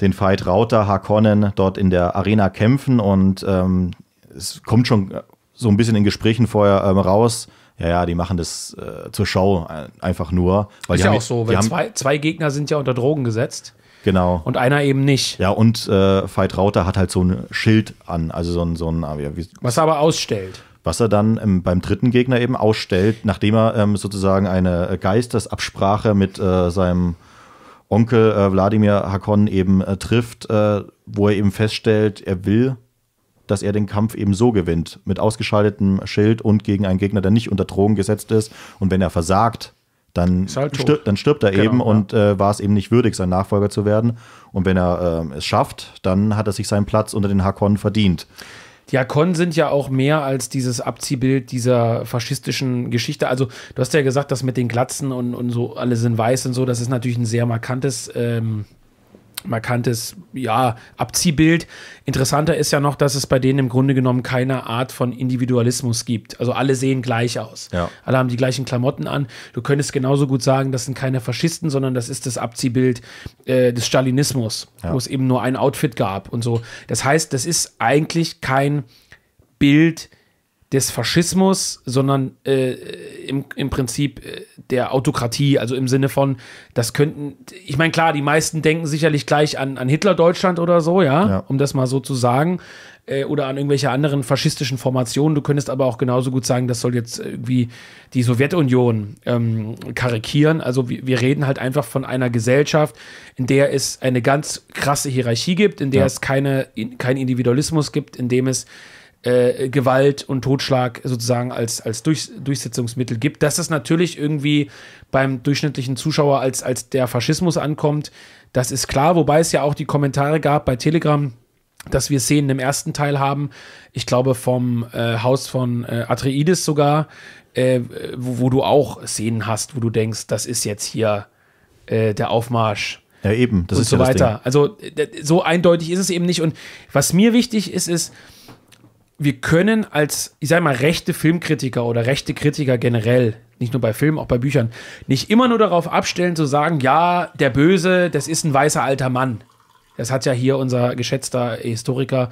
den Veit Rauter Hakonnen, dort in der Arena kämpfen und ähm, es kommt schon äh, so ein bisschen in Gesprächen vorher ähm, raus, ja, ja, die machen das äh, zur Show äh, einfach nur. Weil ist ja auch so, weil zwei, zwei Gegner sind ja unter Drogen gesetzt. Genau. Und einer eben nicht. Ja, und äh, Veit Rauter hat halt so ein Schild an, also so ein, so ein ah, wie, Was er aber ausstellt. Was er dann ähm, beim dritten Gegner eben ausstellt, nachdem er ähm, sozusagen eine äh, Geistesabsprache mit äh, seinem Onkel äh, Wladimir Hakon eben äh, trifft, äh, wo er eben feststellt, er will, dass er den Kampf eben so gewinnt, mit ausgeschaltetem Schild und gegen einen Gegner, der nicht unter Drogen gesetzt ist. Und wenn er versagt, dann, halt stirb, dann stirbt er genau, eben ja. und äh, war es eben nicht würdig, sein Nachfolger zu werden. Und wenn er äh, es schafft, dann hat er sich seinen Platz unter den Hakonnen verdient. Die Hakonnen sind ja auch mehr als dieses Abziehbild dieser faschistischen Geschichte. Also, du hast ja gesagt, dass mit den Glatzen und, und so, alle sind weiß und so, das ist natürlich ein sehr markantes ähm, markantes ja, Abziehbild. Interessanter ist ja noch, dass es bei denen im Grunde genommen keine Art von Individualismus gibt. Also alle sehen gleich aus. Ja. Alle haben die gleichen Klamotten an. Du könntest genauso gut sagen, das sind keine Faschisten, sondern das ist das Abziehbild äh, des Stalinismus, ja. wo es eben nur ein Outfit gab und so. Das heißt, das ist eigentlich kein Bild, des Faschismus, sondern äh, im, im Prinzip äh, der Autokratie, also im Sinne von, das könnten, ich meine, klar, die meisten denken sicherlich gleich an, an Hitler-Deutschland oder so, ja, ja, um das mal so zu sagen, äh, oder an irgendwelche anderen faschistischen Formationen. Du könntest aber auch genauso gut sagen, das soll jetzt irgendwie die Sowjetunion ähm, karikieren. Also wir, wir reden halt einfach von einer Gesellschaft, in der es eine ganz krasse Hierarchie gibt, in der ja. es keine, kein Individualismus gibt, in dem es äh, Gewalt und Totschlag sozusagen als, als Durch, Durchsetzungsmittel gibt, dass das natürlich irgendwie beim durchschnittlichen Zuschauer als, als der Faschismus ankommt, das ist klar, wobei es ja auch die Kommentare gab bei Telegram, dass wir Szenen im ersten Teil haben, ich glaube vom äh, Haus von äh, Atreides sogar, äh, wo, wo, du auch Szenen hast, wo du denkst, das ist jetzt hier äh, der Aufmarsch. Ja, eben, das und ist so ja weiter. Also so eindeutig ist es eben nicht. Und was mir wichtig ist, ist, wir können als, ich sage mal, rechte Filmkritiker oder rechte Kritiker generell, nicht nur bei Filmen, auch bei Büchern, nicht immer nur darauf abstellen zu sagen, ja, der Böse, das ist ein weißer alter Mann. Das hat ja hier unser geschätzter Historiker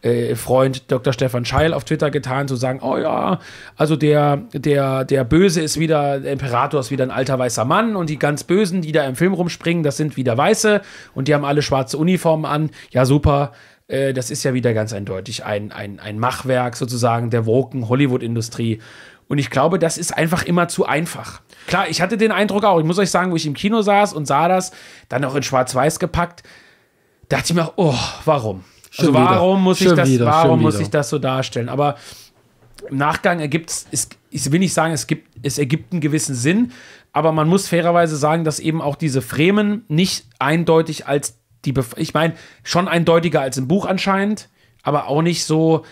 äh, Freund Dr. Stefan Scheil auf Twitter getan, zu sagen, oh ja, also der, der, der Böse ist wieder, der Imperator ist wieder ein alter weißer Mann und die ganz Bösen, die da im Film rumspringen, das sind wieder Weiße und die haben alle schwarze Uniformen an. Ja, super, äh, das ist ja wieder ganz eindeutig ein, ein, ein Machwerk sozusagen der woken Hollywood-Industrie. Und ich glaube, das ist einfach immer zu einfach. Klar, ich hatte den Eindruck auch, ich muss euch sagen, wo ich im Kino saß und sah das, dann auch in Schwarz-Weiß gepackt, dachte ich mir, auch, oh, warum? Schön also warum wieder. muss ich das, wieder. warum muss ich das so darstellen? Aber im Nachgang ergibt es, ich will nicht sagen, es, gibt, es ergibt einen gewissen Sinn, aber man muss fairerweise sagen, dass eben auch diese Fremen nicht eindeutig als die, Bef ich meine, schon eindeutiger als im Buch anscheinend, aber auch nicht so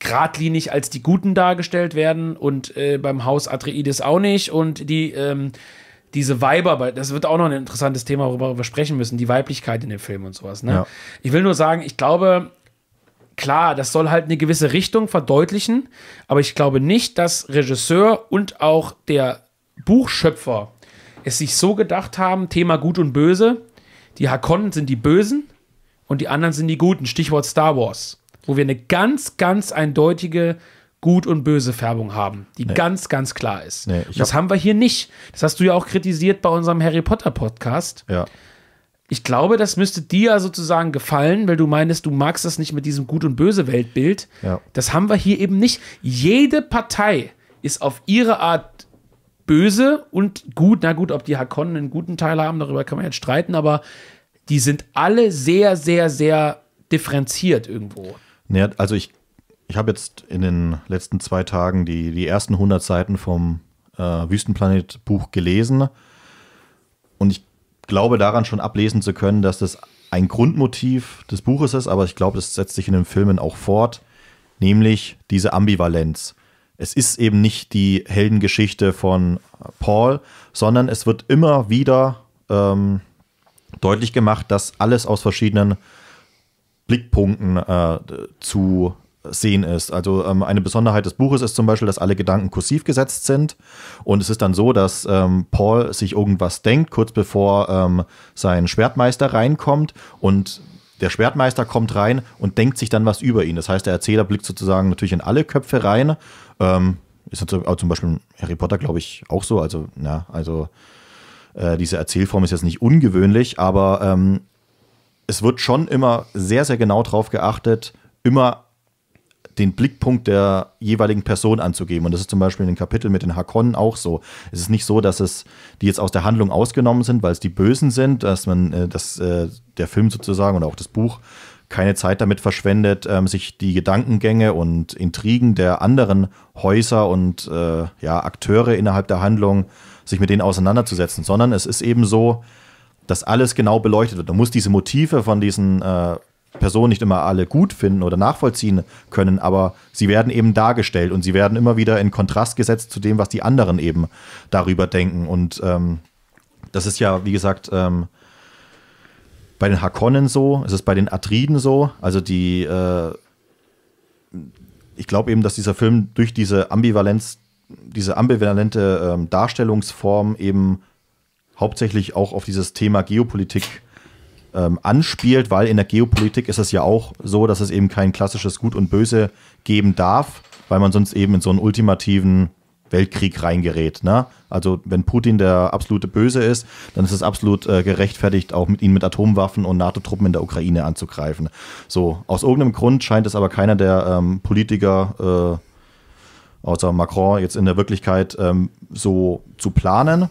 geradlinig als die Guten dargestellt werden und äh, beim Haus Atreides auch nicht und die, ähm, diese Weiber, das wird auch noch ein interessantes Thema, worüber wir sprechen müssen, die Weiblichkeit in dem Film und sowas. Ne? Ja. Ich will nur sagen, ich glaube, klar, das soll halt eine gewisse Richtung verdeutlichen, aber ich glaube nicht, dass Regisseur und auch der Buchschöpfer es sich so gedacht haben, Thema Gut und Böse, die Hakonnen sind die Bösen und die anderen sind die Guten. Stichwort Star Wars, wo wir eine ganz, ganz eindeutige Gut- und Böse-Färbung haben, die nee. ganz, ganz klar ist. Nee, hab das haben wir hier nicht. Das hast du ja auch kritisiert bei unserem Harry Potter-Podcast. Ja. Ich glaube, das müsste dir ja sozusagen gefallen, weil du meinst, du magst das nicht mit diesem Gut- und Böse-Weltbild. Ja. Das haben wir hier eben nicht. Jede Partei ist auf ihre Art böse und gut. Na gut, ob die Hakonnen einen guten Teil haben, darüber kann man jetzt streiten, aber die sind alle sehr, sehr, sehr differenziert irgendwo. Naja, also ich, ich habe jetzt in den letzten zwei Tagen die, die ersten 100 Seiten vom äh, Wüstenplanet-Buch gelesen und ich glaube daran schon ablesen zu können, dass das ein Grundmotiv des Buches ist, aber ich glaube, das setzt sich in den Filmen auch fort, nämlich diese Ambivalenz es ist eben nicht die Heldengeschichte von Paul, sondern es wird immer wieder ähm, deutlich gemacht, dass alles aus verschiedenen Blickpunkten äh, zu sehen ist. Also ähm, eine Besonderheit des Buches ist zum Beispiel, dass alle Gedanken kursiv gesetzt sind. Und es ist dann so, dass ähm, Paul sich irgendwas denkt, kurz bevor ähm, sein Schwertmeister reinkommt. Und der Schwertmeister kommt rein und denkt sich dann was über ihn. Das heißt, der Erzähler blickt sozusagen natürlich in alle Köpfe rein. Ähm, ist auch zum Beispiel Harry Potter, glaube ich, auch so. Also, ja, also äh, diese Erzählform ist jetzt nicht ungewöhnlich, aber ähm, es wird schon immer sehr, sehr genau drauf geachtet, immer den Blickpunkt der jeweiligen Person anzugeben. Und das ist zum Beispiel in dem Kapitel mit den Hakonnen auch so. Es ist nicht so, dass es die jetzt aus der Handlung ausgenommen sind, weil es die Bösen sind, dass man, äh, dass äh, der Film sozusagen und auch das Buch keine Zeit damit verschwendet, ähm, sich die Gedankengänge und Intrigen der anderen Häuser und äh, ja, Akteure innerhalb der Handlung, sich mit denen auseinanderzusetzen, sondern es ist eben so, dass alles genau beleuchtet wird. Man muss diese Motive von diesen Personen nicht immer alle gut finden oder nachvollziehen können, aber sie werden eben dargestellt und sie werden immer wieder in Kontrast gesetzt zu dem, was die anderen eben darüber denken. Und ähm, das ist ja, wie gesagt, ähm, bei den Hakonnen so, es ist bei den Atriden so, also die, äh, ich glaube eben, dass dieser Film durch diese Ambivalenz, diese ambivalente ähm, Darstellungsform eben hauptsächlich auch auf dieses Thema Geopolitik ähm, anspielt, weil in der Geopolitik ist es ja auch so, dass es eben kein klassisches Gut und Böse geben darf, weil man sonst eben in so einen ultimativen Weltkrieg reingerät. Ne? Also wenn Putin der absolute Böse ist, dann ist es absolut äh, gerechtfertigt, auch mit ihn mit Atomwaffen und NATO-Truppen in der Ukraine anzugreifen. So, aus irgendeinem Grund scheint es aber keiner der ähm, Politiker, äh, außer Macron, jetzt in der Wirklichkeit ähm, so zu planen,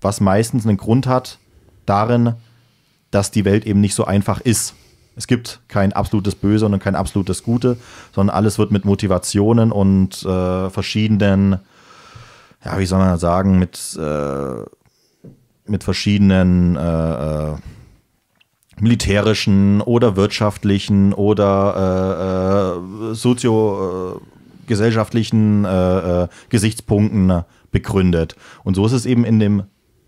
was meistens einen Grund hat darin, dass die Welt eben nicht so einfach ist. Es gibt kein absolutes Böse und kein absolutes Gute, sondern alles wird mit Motivationen und äh, verschiedenen, ja, wie soll man sagen, mit, äh, mit verschiedenen äh, äh militärischen oder wirtschaftlichen oder äh, äh, soziogesellschaftlichen Gesichtspunkten ne, begründet. Und so ist es eben in dem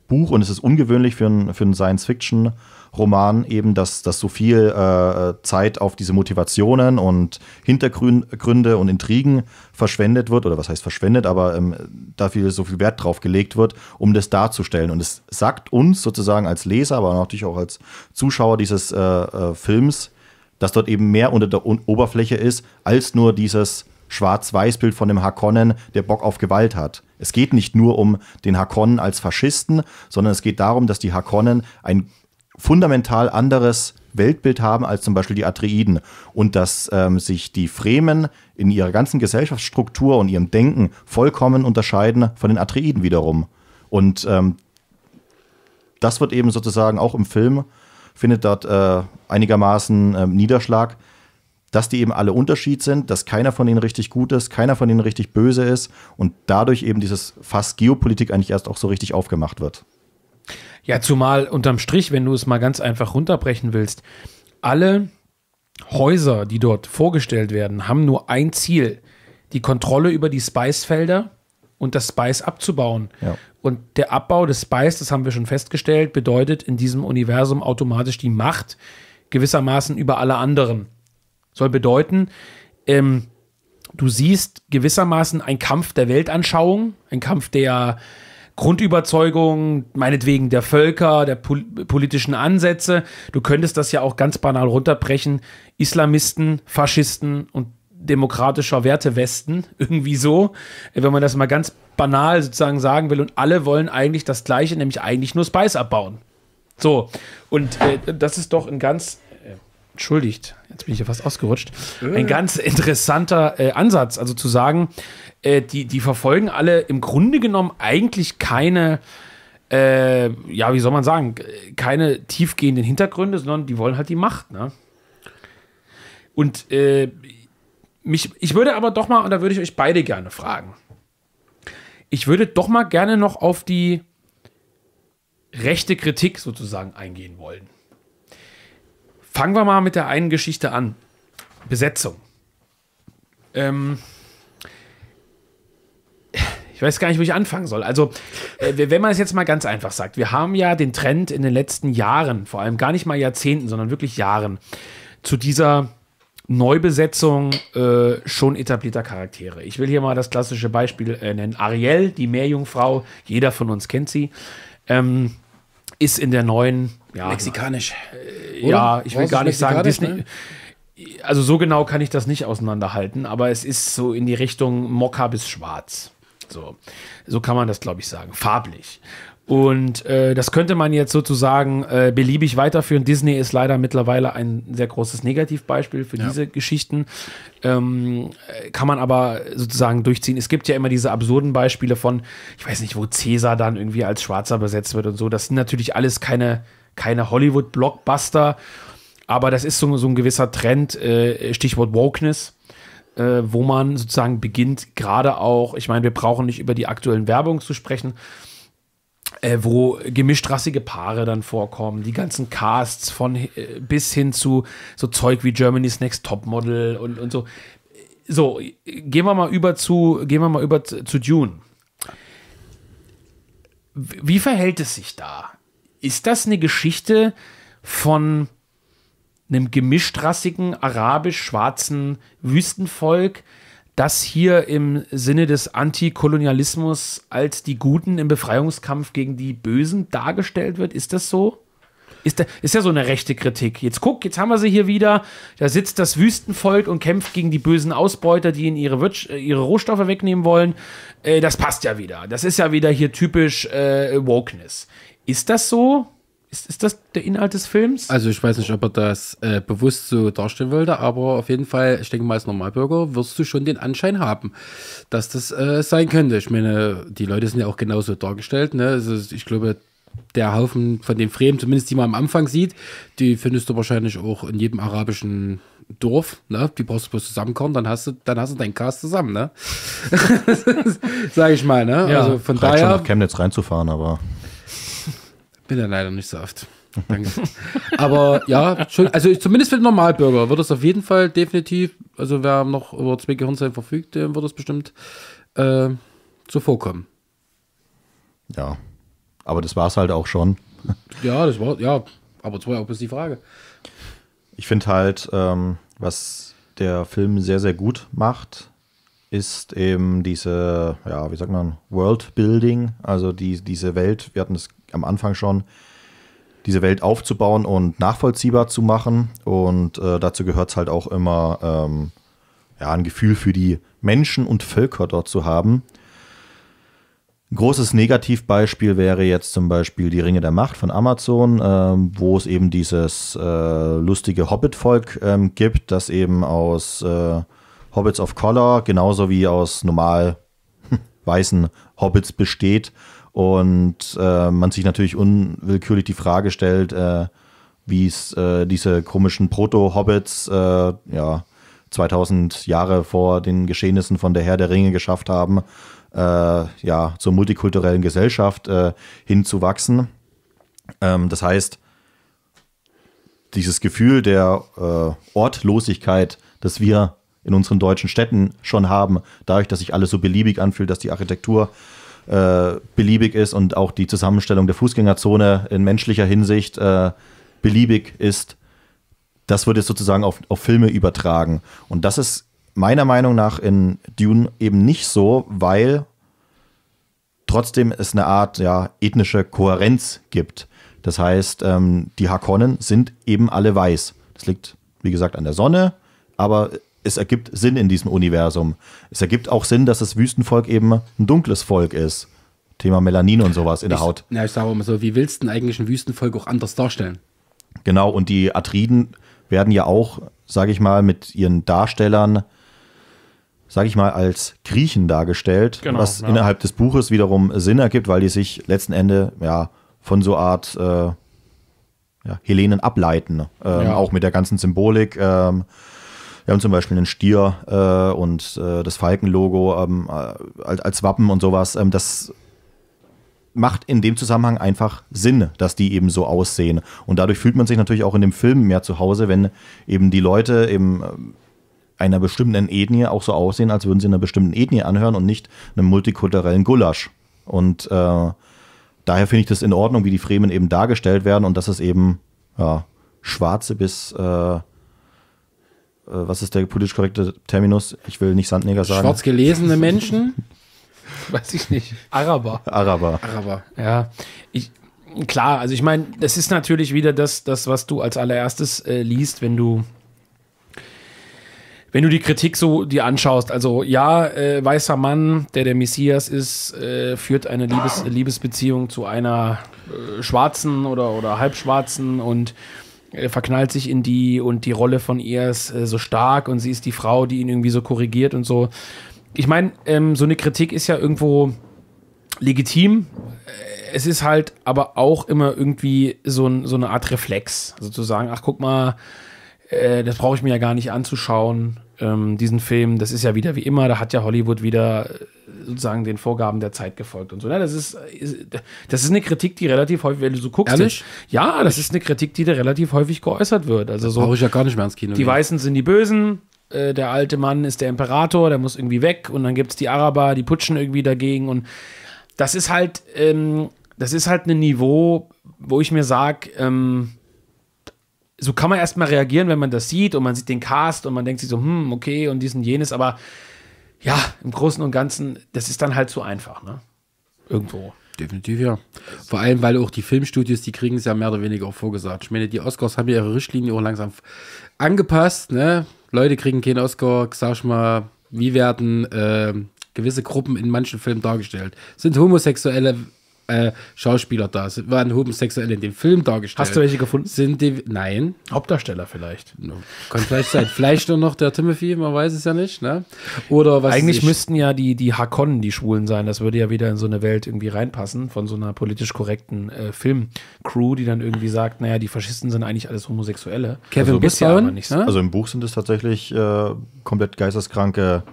Buch und es ist ungewöhnlich für ein, für ein Science-Fiction-Buch Roman eben, dass, dass so viel äh, Zeit auf diese Motivationen und Hintergründe und Intrigen verschwendet wird, oder was heißt verschwendet, aber ähm, da viel, so viel Wert drauf gelegt wird, um das darzustellen. Und es sagt uns sozusagen als Leser, aber natürlich auch als Zuschauer dieses äh, äh, Films, dass dort eben mehr unter der o Oberfläche ist, als nur dieses Schwarz-Weiß-Bild von dem Hakonnen, der Bock auf Gewalt hat. Es geht nicht nur um den Hakonnen als Faschisten, sondern es geht darum, dass die Hakonnen ein fundamental anderes Weltbild haben als zum Beispiel die Atreiden und dass ähm, sich die Fremen in ihrer ganzen Gesellschaftsstruktur und ihrem Denken vollkommen unterscheiden von den Atreiden wiederum. Und ähm, das wird eben sozusagen auch im Film, findet dort äh, einigermaßen äh, Niederschlag, dass die eben alle Unterschied sind, dass keiner von ihnen richtig gut ist, keiner von ihnen richtig böse ist und dadurch eben dieses Fass Geopolitik eigentlich erst auch so richtig aufgemacht wird. Ja, zumal unterm Strich, wenn du es mal ganz einfach runterbrechen willst, alle Häuser, die dort vorgestellt werden, haben nur ein Ziel: die Kontrolle über die Spice-Felder und das Spice abzubauen. Ja. Und der Abbau des Spice, das haben wir schon festgestellt, bedeutet in diesem Universum automatisch die Macht gewissermaßen über alle anderen. Soll bedeuten, ähm, du siehst gewissermaßen einen Kampf der Weltanschauung, einen Kampf der Grundüberzeugungen, meinetwegen der Völker, der pol politischen Ansätze. Du könntest das ja auch ganz banal runterbrechen. Islamisten, Faschisten und demokratischer Werte Westen, irgendwie so, wenn man das mal ganz banal sozusagen sagen will. Und alle wollen eigentlich das Gleiche, nämlich eigentlich nur Spice abbauen. So, und äh, das ist doch ein ganz entschuldigt, jetzt bin ich ja fast ausgerutscht, äh. ein ganz interessanter äh, Ansatz. Also zu sagen, äh, die, die verfolgen alle im Grunde genommen eigentlich keine, äh, ja, wie soll man sagen, keine tiefgehenden Hintergründe, sondern die wollen halt die Macht. Ne? Und äh, mich, ich würde aber doch mal, und da würde ich euch beide gerne fragen, ich würde doch mal gerne noch auf die rechte Kritik sozusagen eingehen wollen. Fangen wir mal mit der einen Geschichte an. Besetzung. Ähm, ich weiß gar nicht, wo ich anfangen soll. Also, äh, wenn man es jetzt mal ganz einfach sagt, wir haben ja den Trend in den letzten Jahren, vor allem gar nicht mal Jahrzehnten, sondern wirklich Jahren, zu dieser Neubesetzung äh, schon etablierter Charaktere. Ich will hier mal das klassische Beispiel äh, nennen. Ariel, die Meerjungfrau, jeder von uns kennt sie. Ähm, ist in der neuen. Ja, Mexikanisch. Äh, ja, ich will gar nicht sagen Disney. Ne? Also so genau kann ich das nicht auseinanderhalten, aber es ist so in die Richtung Mokka bis Schwarz. So, so kann man das, glaube ich, sagen. Farblich. Und äh, das könnte man jetzt sozusagen äh, beliebig weiterführen. Disney ist leider mittlerweile ein sehr großes Negativbeispiel für ja. diese Geschichten. Ähm, kann man aber sozusagen durchziehen. Es gibt ja immer diese absurden Beispiele von, ich weiß nicht, wo Cäsar dann irgendwie als Schwarzer besetzt wird und so. Das sind natürlich alles keine, keine Hollywood-Blockbuster, aber das ist so, so ein gewisser Trend, äh, Stichwort Wokeness äh, wo man sozusagen beginnt, gerade auch, ich meine, wir brauchen nicht über die aktuellen Werbung zu sprechen, äh, wo gemischtrassige Paare dann vorkommen, die ganzen Casts von äh, bis hin zu so Zeug wie Germany's Next Topmodel und, und so. So, gehen wir mal über zu, gehen wir mal über zu, zu Dune. Wie verhält es sich da? Ist das eine Geschichte von einem gemischtrassigen, arabisch-schwarzen Wüstenvolk, das hier im Sinne des Antikolonialismus als die Guten im Befreiungskampf gegen die Bösen dargestellt wird? Ist das so? Ist, da, ist ja so eine rechte Kritik. Jetzt guck, jetzt haben wir sie hier wieder. Da sitzt das Wüstenvolk und kämpft gegen die bösen Ausbeuter, die ihnen ihre, Wirtschaft, ihre Rohstoffe wegnehmen wollen. Äh, das passt ja wieder. Das ist ja wieder hier typisch äh, Wokeness. Ist das so? Ist, ist das der Inhalt des Films? Also ich weiß nicht, ob er das äh, bewusst so darstellen wollte, aber auf jeden Fall, ich denke mal, als Normalbürger wirst du schon den Anschein haben, dass das äh, sein könnte. Ich meine, die Leute sind ja auch genauso dargestellt. Ne? Also ich glaube, der Haufen von den Fremen, zumindest die man am Anfang sieht, die findest du wahrscheinlich auch in jedem arabischen Dorf, ne? Die brauchst du bloß zusammenkommen, dann hast du, dann hast du deinen Cast zusammen, ne? Sag ich mal, ne? Ja, also von daher. Schon nach Chemnitz reinzufahren, aber. Bin ja leider nicht so oft. Danke. Aber ja, schon, also zumindest für den Normalbürger wird es auf jeden Fall definitiv, also wer noch über zwei Gehirnzellen verfügt, dem wird es bestimmt äh, zuvorkommen. Ja. Aber das war es halt auch schon. Ja, das war, ja. Aber das war ja auch bis die Frage. Ich finde halt, ähm, was der Film sehr, sehr gut macht, ist eben diese, ja, wie sagt man, World Building, also die, diese Welt, wir hatten es am Anfang schon, diese Welt aufzubauen und nachvollziehbar zu machen. Und äh, dazu gehört es halt auch immer, ähm, ja, ein Gefühl für die Menschen und Völker dort zu haben. Ein großes Negativbeispiel wäre jetzt zum Beispiel die Ringe der Macht von Amazon, ähm, wo es eben dieses äh, lustige Hobbit-Volk ähm, gibt, das eben aus äh, Hobbits of Color genauso wie aus normal weißen Hobbits besteht und äh, man sich natürlich unwillkürlich die Frage stellt, äh, wie es äh, diese komischen Proto-Hobbits äh, ja, 2000 Jahre vor den Geschehnissen von der Herr der Ringe geschafft haben, äh, ja, zur multikulturellen Gesellschaft äh, hinzuwachsen. Ähm, das heißt, dieses Gefühl der Ortlosigkeit, das wir in unseren deutschen Städten schon haben, dadurch, dass sich alles so beliebig anfühlt, dass die Architektur äh, beliebig ist und auch die Zusammenstellung der Fußgängerzone in menschlicher Hinsicht äh, beliebig ist, das wird jetzt sozusagen auf, auf Filme übertragen. Und das ist meiner Meinung nach in Dune eben nicht so, weil trotzdem es eine Art ja, ethnische Kohärenz gibt. Das heißt, ähm, die Harkonnen sind eben alle weiß. Das liegt, wie gesagt, an der Sonne, aber es ergibt Sinn in diesem Universum. Es ergibt auch Sinn, dass das Wüstenvolk eben ein dunkles Volk ist. Thema Melanin und sowas in ich, der Haut. Ja, ich sage mal so, wie willst du denn eigentlich ein Wüstenvolk auch anders darstellen? Genau, und die Atriden werden ja auch, sage ich mal, mit ihren Darstellern, sage ich mal, als Griechen dargestellt, genau, was ja. innerhalb des Buches wiederum Sinn ergibt, weil die sich letzten Ende ja von so Art äh, ja, Helenen ableiten, ähm, ja. auch mit der ganzen Symbolik. Ähm, wir haben zum Beispiel einen Stier äh, und äh, das Falkenlogo ähm, äh, als, als Wappen und sowas. Ähm, das macht in dem Zusammenhang einfach Sinn, dass die eben so aussehen. Und dadurch fühlt man sich natürlich auch in dem Film mehr zu Hause, wenn eben die Leute eben äh, einer bestimmten Ethnie auch so aussehen, als würden sie einer bestimmten Ethnie anhören und nicht einem multikulturellen Gulasch. Und äh, daher finde ich das in Ordnung, wie die Fremen eben dargestellt werden und dass es eben ja, Schwarze bis äh, äh, was ist der politisch korrekte Terminus? Ich will nicht Sandneger sagen. Schwarz gelesene Menschen? Weiß ich nicht. Araber. Araber. Araber. Ja. Ich, klar, also ich meine, das ist natürlich wieder das, das was du als allererstes äh, liest, wenn du wenn du die Kritik so dir anschaust, also ja, äh, weißer Mann, der der Messias ist, äh, führt eine Liebes, Liebesbeziehung zu einer äh, Schwarzen oder, oder Halbschwarzen und er äh, verknallt sich in die und die Rolle von ihr ist äh, so stark und sie ist die Frau, die ihn irgendwie so korrigiert und so. Ich meine, ähm, so eine Kritik ist ja irgendwo legitim. Äh, es ist halt aber auch immer irgendwie so, so eine Art Reflex. sozusagen. ach guck mal, äh, das brauche ich mir ja gar nicht anzuschauen, ähm, diesen Film. Das ist ja wieder wie immer, da hat ja Hollywood wieder äh, sozusagen den Vorgaben der Zeit gefolgt und so. Das ist, das ist eine Kritik, die relativ häufig, wenn du so guckst. Ehrlich? Ja, das ist eine Kritik, die da relativ häufig geäußert wird. Also so, Brauche ich ja gar nicht mehr ins Kino. Die gehen. Weißen sind die Bösen, äh, der alte Mann ist der Imperator, der muss irgendwie weg und dann gibt es die Araber, die putschen irgendwie dagegen und das ist halt, ähm, das ist halt ein Niveau, wo ich mir sage, ähm, so kann man erstmal reagieren, wenn man das sieht und man sieht den Cast und man denkt sich so, hm, okay und diesen jenes, aber ja, im Großen und Ganzen, das ist dann halt zu einfach, ne? Irgendwo. Definitiv, ja. Vor allem, weil auch die Filmstudios, die kriegen es ja mehr oder weniger auch vorgesagt. Ich meine, die Oscars haben ihre Richtlinie auch langsam angepasst, ne? Leute kriegen keinen Oscar, sag ich mal, wie werden äh, gewisse Gruppen in manchen Filmen dargestellt? Sind Homosexuelle äh, Schauspieler da sind. Waren homosexuell in dem Film dargestellt? Hast du welche gefunden? Sind die, nein. Hauptdarsteller vielleicht. No. Kann vielleicht sein. vielleicht nur noch der Timothy, man weiß es ja nicht. Ne? Oder was Eigentlich müssten ja die, die Hakonnen die Schwulen sein. Das würde ja wieder in so eine Welt irgendwie reinpassen von so einer politisch korrekten äh, Filmcrew, die dann irgendwie sagt, naja, die Faschisten sind eigentlich alles Homosexuelle. Kevin also, Gibson. Ja so. Ne? Also im Buch sind es tatsächlich äh, komplett geisteskranke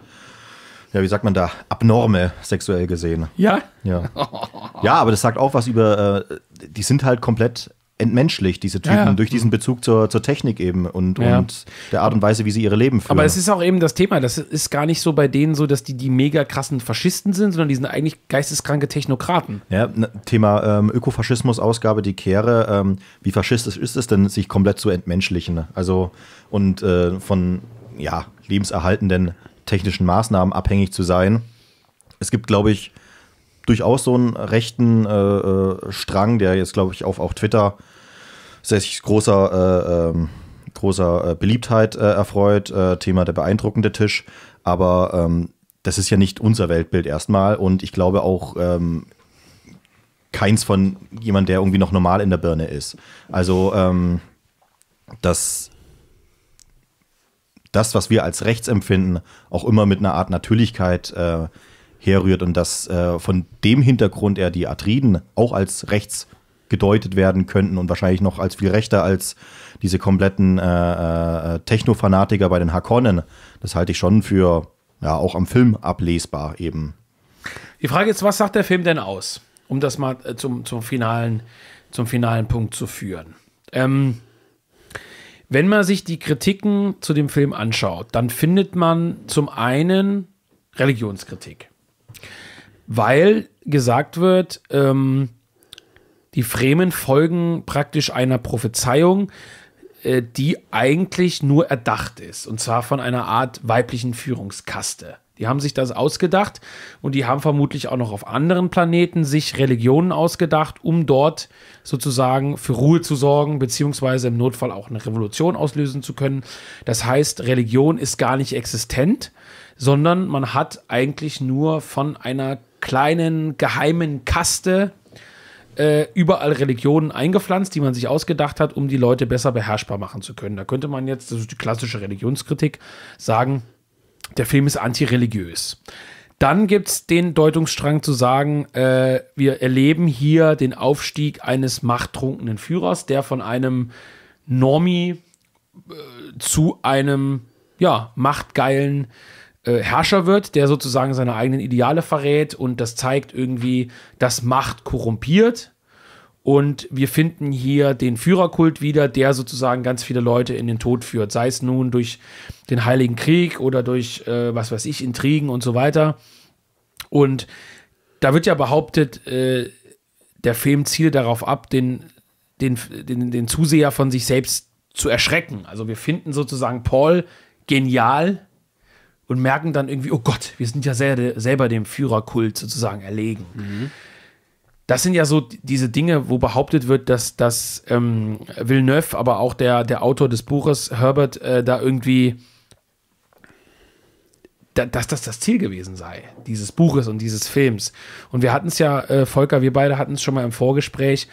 ja, wie sagt man da, abnorme sexuell gesehen. Ja? Ja. Ja, aber das sagt auch was über, äh, die sind halt komplett entmenschlich, diese Typen, ja, durch diesen Bezug zur, zur Technik eben und, ja. und der Art und Weise, wie sie ihre Leben führen. Aber es ist auch eben das Thema, das ist gar nicht so bei denen so, dass die die mega krassen Faschisten sind, sondern die sind eigentlich geisteskranke Technokraten. Ja, ne, Thema ähm, Ökofaschismus, Ausgabe, die Kehre, ähm, wie faschistisch ist es denn, sich komplett zu entmenschlichen? Also und äh, von, ja, lebenserhaltenden technischen Maßnahmen abhängig zu sein. Es gibt, glaube ich, durchaus so einen rechten äh, äh Strang, der jetzt, glaube ich, auf auch Twitter sehr großer, äh, ähm, äh, großer Beliebtheit äh, erfreut. Äh, Thema der beeindruckende Tisch. Aber ähm, das ist ja nicht unser Weltbild erstmal. Und ich glaube auch ähm, keins von jemand, der irgendwie noch normal in der Birne ist. Also ähm, das das, was wir als rechts empfinden, auch immer mit einer Art Natürlichkeit äh, herrührt und dass äh, von dem Hintergrund eher die Atriden auch als rechts gedeutet werden könnten und wahrscheinlich noch als viel rechter als diese kompletten äh, äh Techno-Fanatiker bei den Hakonnen. Das halte ich schon für ja auch am Film ablesbar eben. Die Frage ist, was sagt der Film denn aus? Um das mal äh, zum, zum, finalen, zum finalen Punkt zu führen. Ähm, wenn man sich die Kritiken zu dem Film anschaut, dann findet man zum einen Religionskritik, weil gesagt wird, ähm, die Fremen folgen praktisch einer Prophezeiung, äh, die eigentlich nur erdacht ist, und zwar von einer Art weiblichen Führungskaste. Die haben sich das ausgedacht und die haben vermutlich auch noch auf anderen Planeten sich Religionen ausgedacht, um dort sozusagen für Ruhe zu sorgen, beziehungsweise im Notfall auch eine Revolution auslösen zu können. Das heißt, Religion ist gar nicht existent, sondern man hat eigentlich nur von einer kleinen geheimen Kaste äh, überall Religionen eingepflanzt, die man sich ausgedacht hat, um die Leute besser beherrschbar machen zu können. Da könnte man jetzt, das ist die klassische Religionskritik, sagen, der Film ist antireligiös. Dann gibt es den Deutungsstrang zu sagen, äh, wir erleben hier den Aufstieg eines machttrunkenen Führers, der von einem Normie äh, zu einem ja, machtgeilen äh, Herrscher wird, der sozusagen seine eigenen Ideale verrät und das zeigt irgendwie, dass Macht korrumpiert. Und wir finden hier den Führerkult wieder, der sozusagen ganz viele Leute in den Tod führt. Sei es nun durch den Heiligen Krieg oder durch, äh, was weiß ich, Intrigen und so weiter. Und da wird ja behauptet, äh, der Film ziele darauf ab, den, den, den, den Zuseher von sich selbst zu erschrecken. Also wir finden sozusagen Paul genial und merken dann irgendwie, oh Gott, wir sind ja selber dem Führerkult sozusagen erlegen. Mhm das sind ja so diese Dinge, wo behauptet wird, dass, dass ähm, Villeneuve, aber auch der, der Autor des Buches Herbert äh, da irgendwie, da, dass das das Ziel gewesen sei, dieses Buches und dieses Films. Und wir hatten es ja, äh, Volker, wir beide hatten es schon mal im Vorgespräch.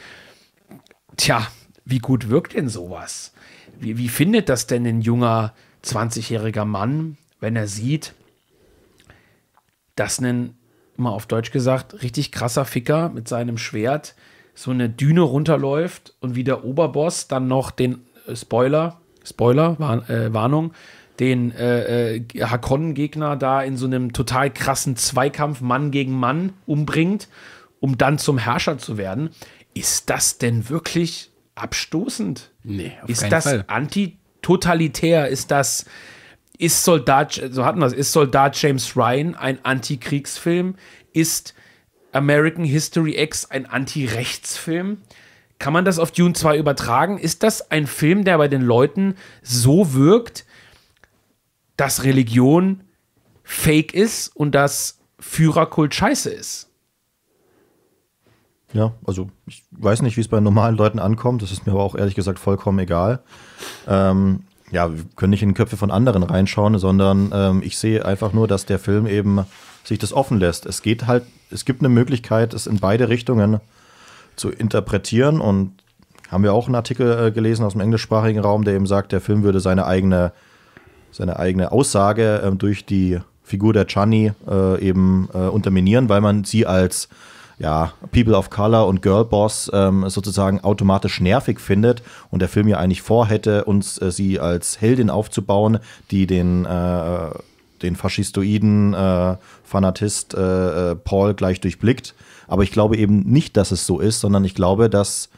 Tja, wie gut wirkt denn sowas? Wie, wie findet das denn ein junger 20-jähriger Mann, wenn er sieht, dass ein mal auf Deutsch gesagt, richtig krasser Ficker mit seinem Schwert so eine Düne runterläuft und wie der Oberboss dann noch den äh, Spoiler, Spoiler, Warn, äh, Warnung, den äh, äh Hakon-Gegner da in so einem total krassen Zweikampf Mann gegen Mann umbringt, um dann zum Herrscher zu werden. Ist das denn wirklich abstoßend? Nee, auf Ist das Fall. antitotalitär? Ist das ist Soldat, so hatten wir es, ist Soldat James Ryan ein Antikriegsfilm? Ist American History X ein Anti-Rechtsfilm? Kann man das auf Dune 2 übertragen? Ist das ein Film, der bei den Leuten so wirkt, dass Religion fake ist und dass Führerkult scheiße ist? Ja, also ich weiß nicht, wie es bei normalen Leuten ankommt. Das ist mir aber auch ehrlich gesagt vollkommen egal. Ähm, ja, wir können nicht in die Köpfe von anderen reinschauen, sondern ähm, ich sehe einfach nur, dass der Film eben sich das offen lässt. Es geht halt, es gibt eine Möglichkeit, es in beide Richtungen zu interpretieren und haben wir auch einen Artikel äh, gelesen aus dem englischsprachigen Raum, der eben sagt, der Film würde seine eigene, seine eigene Aussage äh, durch die Figur der Chani äh, eben äh, unterminieren, weil man sie als ja, People of Color und Girlboss ähm, sozusagen automatisch nervig findet und der Film ja eigentlich vorhätte, uns äh, sie als Heldin aufzubauen, die den äh, den faschistoiden äh, Fanatist äh, äh, Paul gleich durchblickt. Aber ich glaube eben nicht, dass es so ist, sondern ich glaube, dass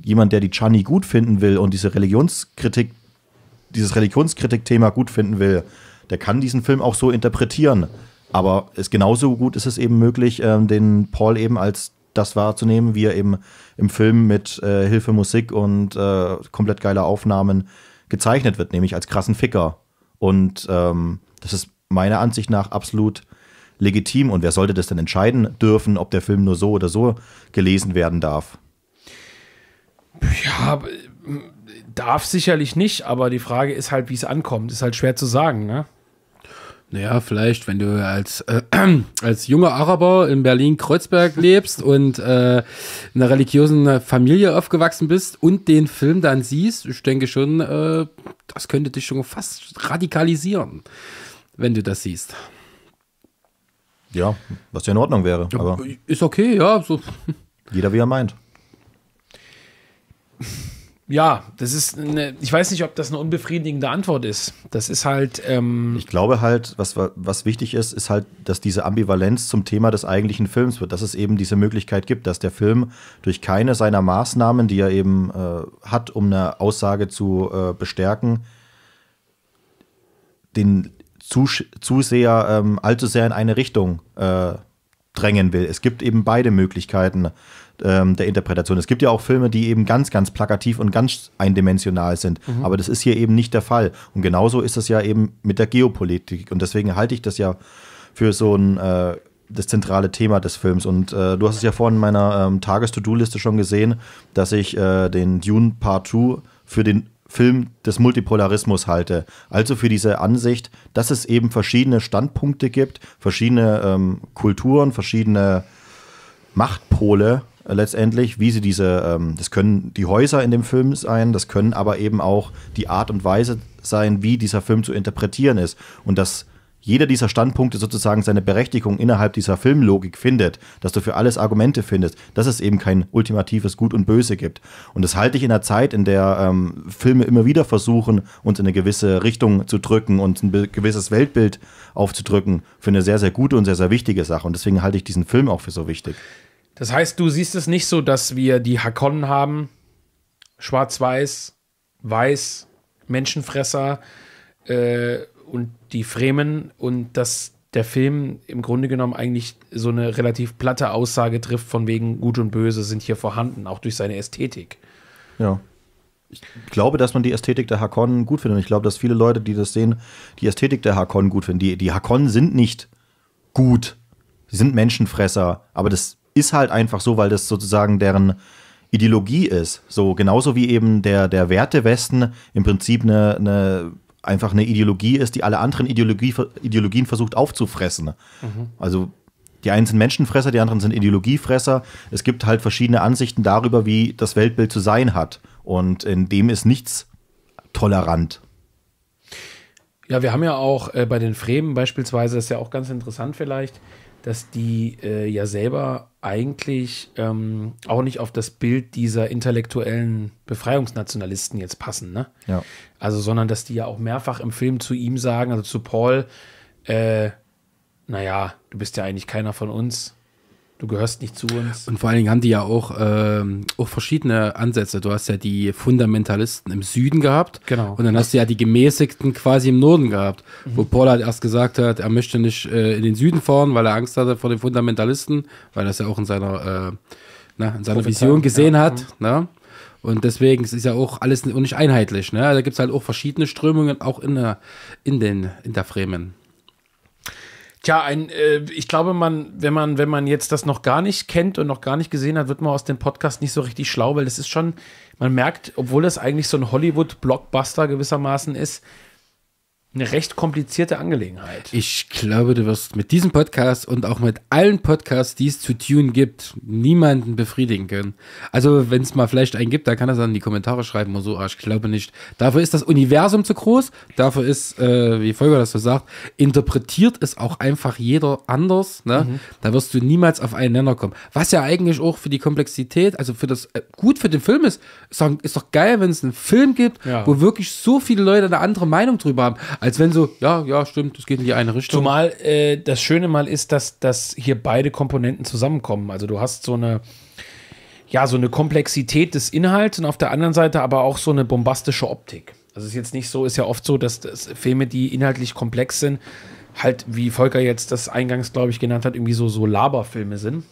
jemand, der die Chani gut finden will und diese Religionskritik, dieses Religionskritik-Thema gut finden will, der kann diesen Film auch so interpretieren. Aber ist genauso gut ist es eben möglich, ähm, den Paul eben als das wahrzunehmen, wie er eben im Film mit äh, Hilfe Musik und äh, komplett geiler Aufnahmen gezeichnet wird, nämlich als krassen Ficker. Und ähm, das ist meiner Ansicht nach absolut legitim. Und wer sollte das denn entscheiden dürfen, ob der Film nur so oder so gelesen werden darf? Ja, äh, darf sicherlich nicht, aber die Frage ist halt, wie es ankommt. Ist halt schwer zu sagen, ne? Naja, vielleicht, wenn du als, äh, als junger Araber in Berlin-Kreuzberg lebst und äh, in einer religiösen Familie aufgewachsen bist und den Film dann siehst, ich denke schon, äh, das könnte dich schon fast radikalisieren, wenn du das siehst. Ja, was ja in Ordnung wäre. Ja, ist okay, ja. So. Jeder wie er meint. ja, das ist eine, ich weiß nicht, ob das eine unbefriedigende Antwort ist. Das ist halt. Ähm ich glaube halt, was, was wichtig ist, ist halt, dass diese Ambivalenz zum Thema des eigentlichen Films wird, dass es eben diese Möglichkeit gibt, dass der Film durch keine seiner Maßnahmen, die er eben äh, hat, um eine Aussage zu äh, bestärken, den Zus Zuseher ähm, allzu sehr in eine Richtung äh, drängen will. Es gibt eben beide Möglichkeiten ähm, der Interpretation. Es gibt ja auch Filme, die eben ganz, ganz plakativ und ganz eindimensional sind. Mhm. Aber das ist hier eben nicht der Fall. Und genauso ist es ja eben mit der Geopolitik. Und deswegen halte ich das ja für so ein äh, das zentrale Thema des Films. Und äh, du hast es ja vorhin in meiner ähm, Tages-To-Do-Liste schon gesehen, dass ich äh, den Dune Part 2 für den Film des Multipolarismus halte. Also für diese Ansicht, dass es eben verschiedene Standpunkte gibt, verschiedene ähm, Kulturen, verschiedene Machtpole letztendlich, wie sie diese, ähm, das können die Häuser in dem Film sein, das können aber eben auch die Art und Weise sein, wie dieser Film zu interpretieren ist. Und dass jeder dieser Standpunkte sozusagen seine Berechtigung innerhalb dieser Filmlogik findet, dass du für alles Argumente findest, dass es eben kein ultimatives Gut und Böse gibt. Und das halte ich in einer Zeit, in der ähm, Filme immer wieder versuchen, uns in eine gewisse Richtung zu drücken und ein gewisses Weltbild aufzudrücken, für eine sehr, sehr gute und sehr, sehr wichtige Sache. Und deswegen halte ich diesen Film auch für so wichtig. Das heißt, du siehst es nicht so, dass wir die Hakonnen haben, schwarz-weiß, weiß, Menschenfresser äh, und die Fremen und dass der Film im Grunde genommen eigentlich so eine relativ platte Aussage trifft von wegen Gut und Böse sind hier vorhanden, auch durch seine Ästhetik. Ja. Ich glaube, dass man die Ästhetik der Hakonnen gut findet. Ich glaube, dass viele Leute, die das sehen, die Ästhetik der Hakonnen gut finden. Die, die Hakonnen sind nicht gut. Sie sind Menschenfresser, aber das ist halt einfach so, weil das sozusagen deren Ideologie ist. So genauso wie eben der, der Wertewesten im Prinzip eine, eine einfach eine Ideologie ist, die alle anderen Ideologie, Ideologien versucht aufzufressen. Mhm. Also die einen sind Menschenfresser, die anderen sind Ideologiefresser. Es gibt halt verschiedene Ansichten darüber, wie das Weltbild zu sein hat. Und in dem ist nichts tolerant. Ja, wir haben ja auch äh, bei den Fremen beispielsweise, das ist ja auch ganz interessant vielleicht, dass die äh, ja selber eigentlich ähm, auch nicht auf das Bild dieser intellektuellen Befreiungsnationalisten jetzt passen, ne? Ja. Also, sondern dass die ja auch mehrfach im Film zu ihm sagen, also zu Paul, äh, naja, du bist ja eigentlich keiner von uns du gehörst nicht zu uns. Und vor allen Dingen haben die ja auch, ähm, auch verschiedene Ansätze. Du hast ja die Fundamentalisten im Süden gehabt. Genau. Und dann hast du ja die Gemäßigten quasi im Norden gehabt. Mhm. Wo Paul halt erst gesagt hat, er möchte nicht äh, in den Süden fahren, weil er Angst hatte vor den Fundamentalisten, weil das ja auch in seiner, äh, na, in seiner Vision gesehen ja. hat. Na? Ne? Und deswegen ist ja auch alles nicht, nicht einheitlich. Ne? Also da gibt es halt auch verschiedene Strömungen, auch in der, in den, in der Fremen. Tja, ein, äh, ich glaube, man, wenn man, wenn man jetzt das noch gar nicht kennt und noch gar nicht gesehen hat, wird man aus dem Podcast nicht so richtig schlau, weil das ist schon, man merkt, obwohl das eigentlich so ein Hollywood-Blockbuster gewissermaßen ist, eine recht komplizierte Angelegenheit. Ich glaube, du wirst mit diesem Podcast und auch mit allen Podcasts, die es zu Tune gibt, niemanden befriedigen können. Also, wenn es mal vielleicht einen gibt, dann kann er es dann in die Kommentare schreiben oder so, aber ich glaube nicht. Dafür ist das Universum zu groß, dafür ist, äh, wie Folger das so sagt, interpretiert es auch einfach jeder anders. Ne? Mhm. Da wirst du niemals auf einen Nenner kommen. Was ja eigentlich auch für die Komplexität, also für das, äh, gut für den Film ist, ist doch, ist doch geil, wenn es einen Film gibt, ja. wo wirklich so viele Leute eine andere Meinung drüber haben. Als wenn so, ja, ja, stimmt, es geht in die eine Richtung. Zumal äh, das Schöne mal ist, dass, dass hier beide Komponenten zusammenkommen. Also du hast so eine, ja, so eine Komplexität des Inhalts und auf der anderen Seite aber auch so eine bombastische Optik. Also es ist jetzt nicht so, ist ja oft so, dass, dass Filme, die inhaltlich komplex sind, halt, wie Volker jetzt das eingangs, glaube ich, genannt hat, irgendwie so, so Laberfilme sind.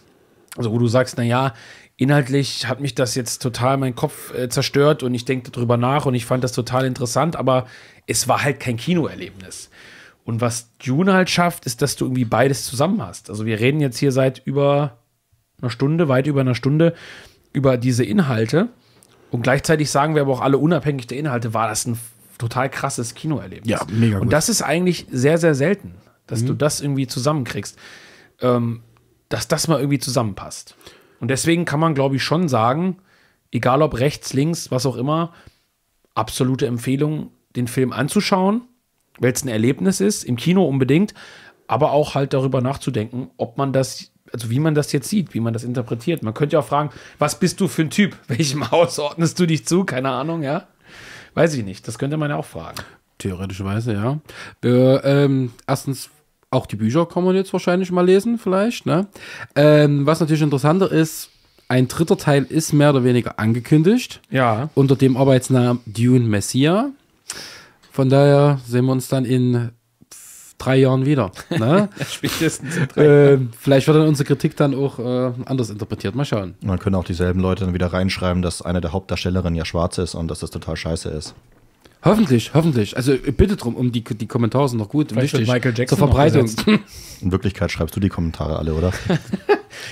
Also wo du sagst, naja, inhaltlich hat mich das jetzt total meinen Kopf äh, zerstört und ich denke darüber nach und ich fand das total interessant, aber es war halt kein Kinoerlebnis. Und was Dune halt schafft, ist, dass du irgendwie beides zusammen hast. Also wir reden jetzt hier seit über einer Stunde, weit über einer Stunde über diese Inhalte und gleichzeitig sagen wir aber auch alle unabhängig der Inhalte, war das ein total krasses Kinoerlebnis. Ja, mega gut. Und das ist eigentlich sehr, sehr selten, dass mhm. du das irgendwie zusammenkriegst, ähm, dass das mal irgendwie zusammenpasst. Und deswegen kann man, glaube ich, schon sagen, egal ob rechts, links, was auch immer, absolute Empfehlung, den Film anzuschauen, weil es ein Erlebnis ist, im Kino unbedingt, aber auch halt darüber nachzudenken, ob man das, also wie man das jetzt sieht, wie man das interpretiert. Man könnte ja auch fragen, was bist du für ein Typ? Welchem Haus ordnest du dich zu? Keine Ahnung, ja? Weiß ich nicht. Das könnte man ja auch fragen. Theoretischerweise, ja. Wir, ähm, erstens auch die Bücher kann man jetzt wahrscheinlich mal lesen, vielleicht. Ne? Ähm, was natürlich interessanter ist, ein dritter Teil ist mehr oder weniger angekündigt. Ja. Unter dem Arbeitsnamen Dune Messia. Von daher sehen wir uns dann in drei Jahren wieder. Ne? Spätestens in drei äh, Vielleicht wird dann unsere Kritik dann auch äh, anders interpretiert. Mal schauen. Und dann können auch dieselben Leute dann wieder reinschreiben, dass eine der Hauptdarstellerinnen ja schwarz ist und dass das total scheiße ist. Hoffentlich, hoffentlich. Also bitte drum, um die, die Kommentare sind noch gut und wichtig zur Verbreitung. In Wirklichkeit schreibst du die Kommentare alle, oder?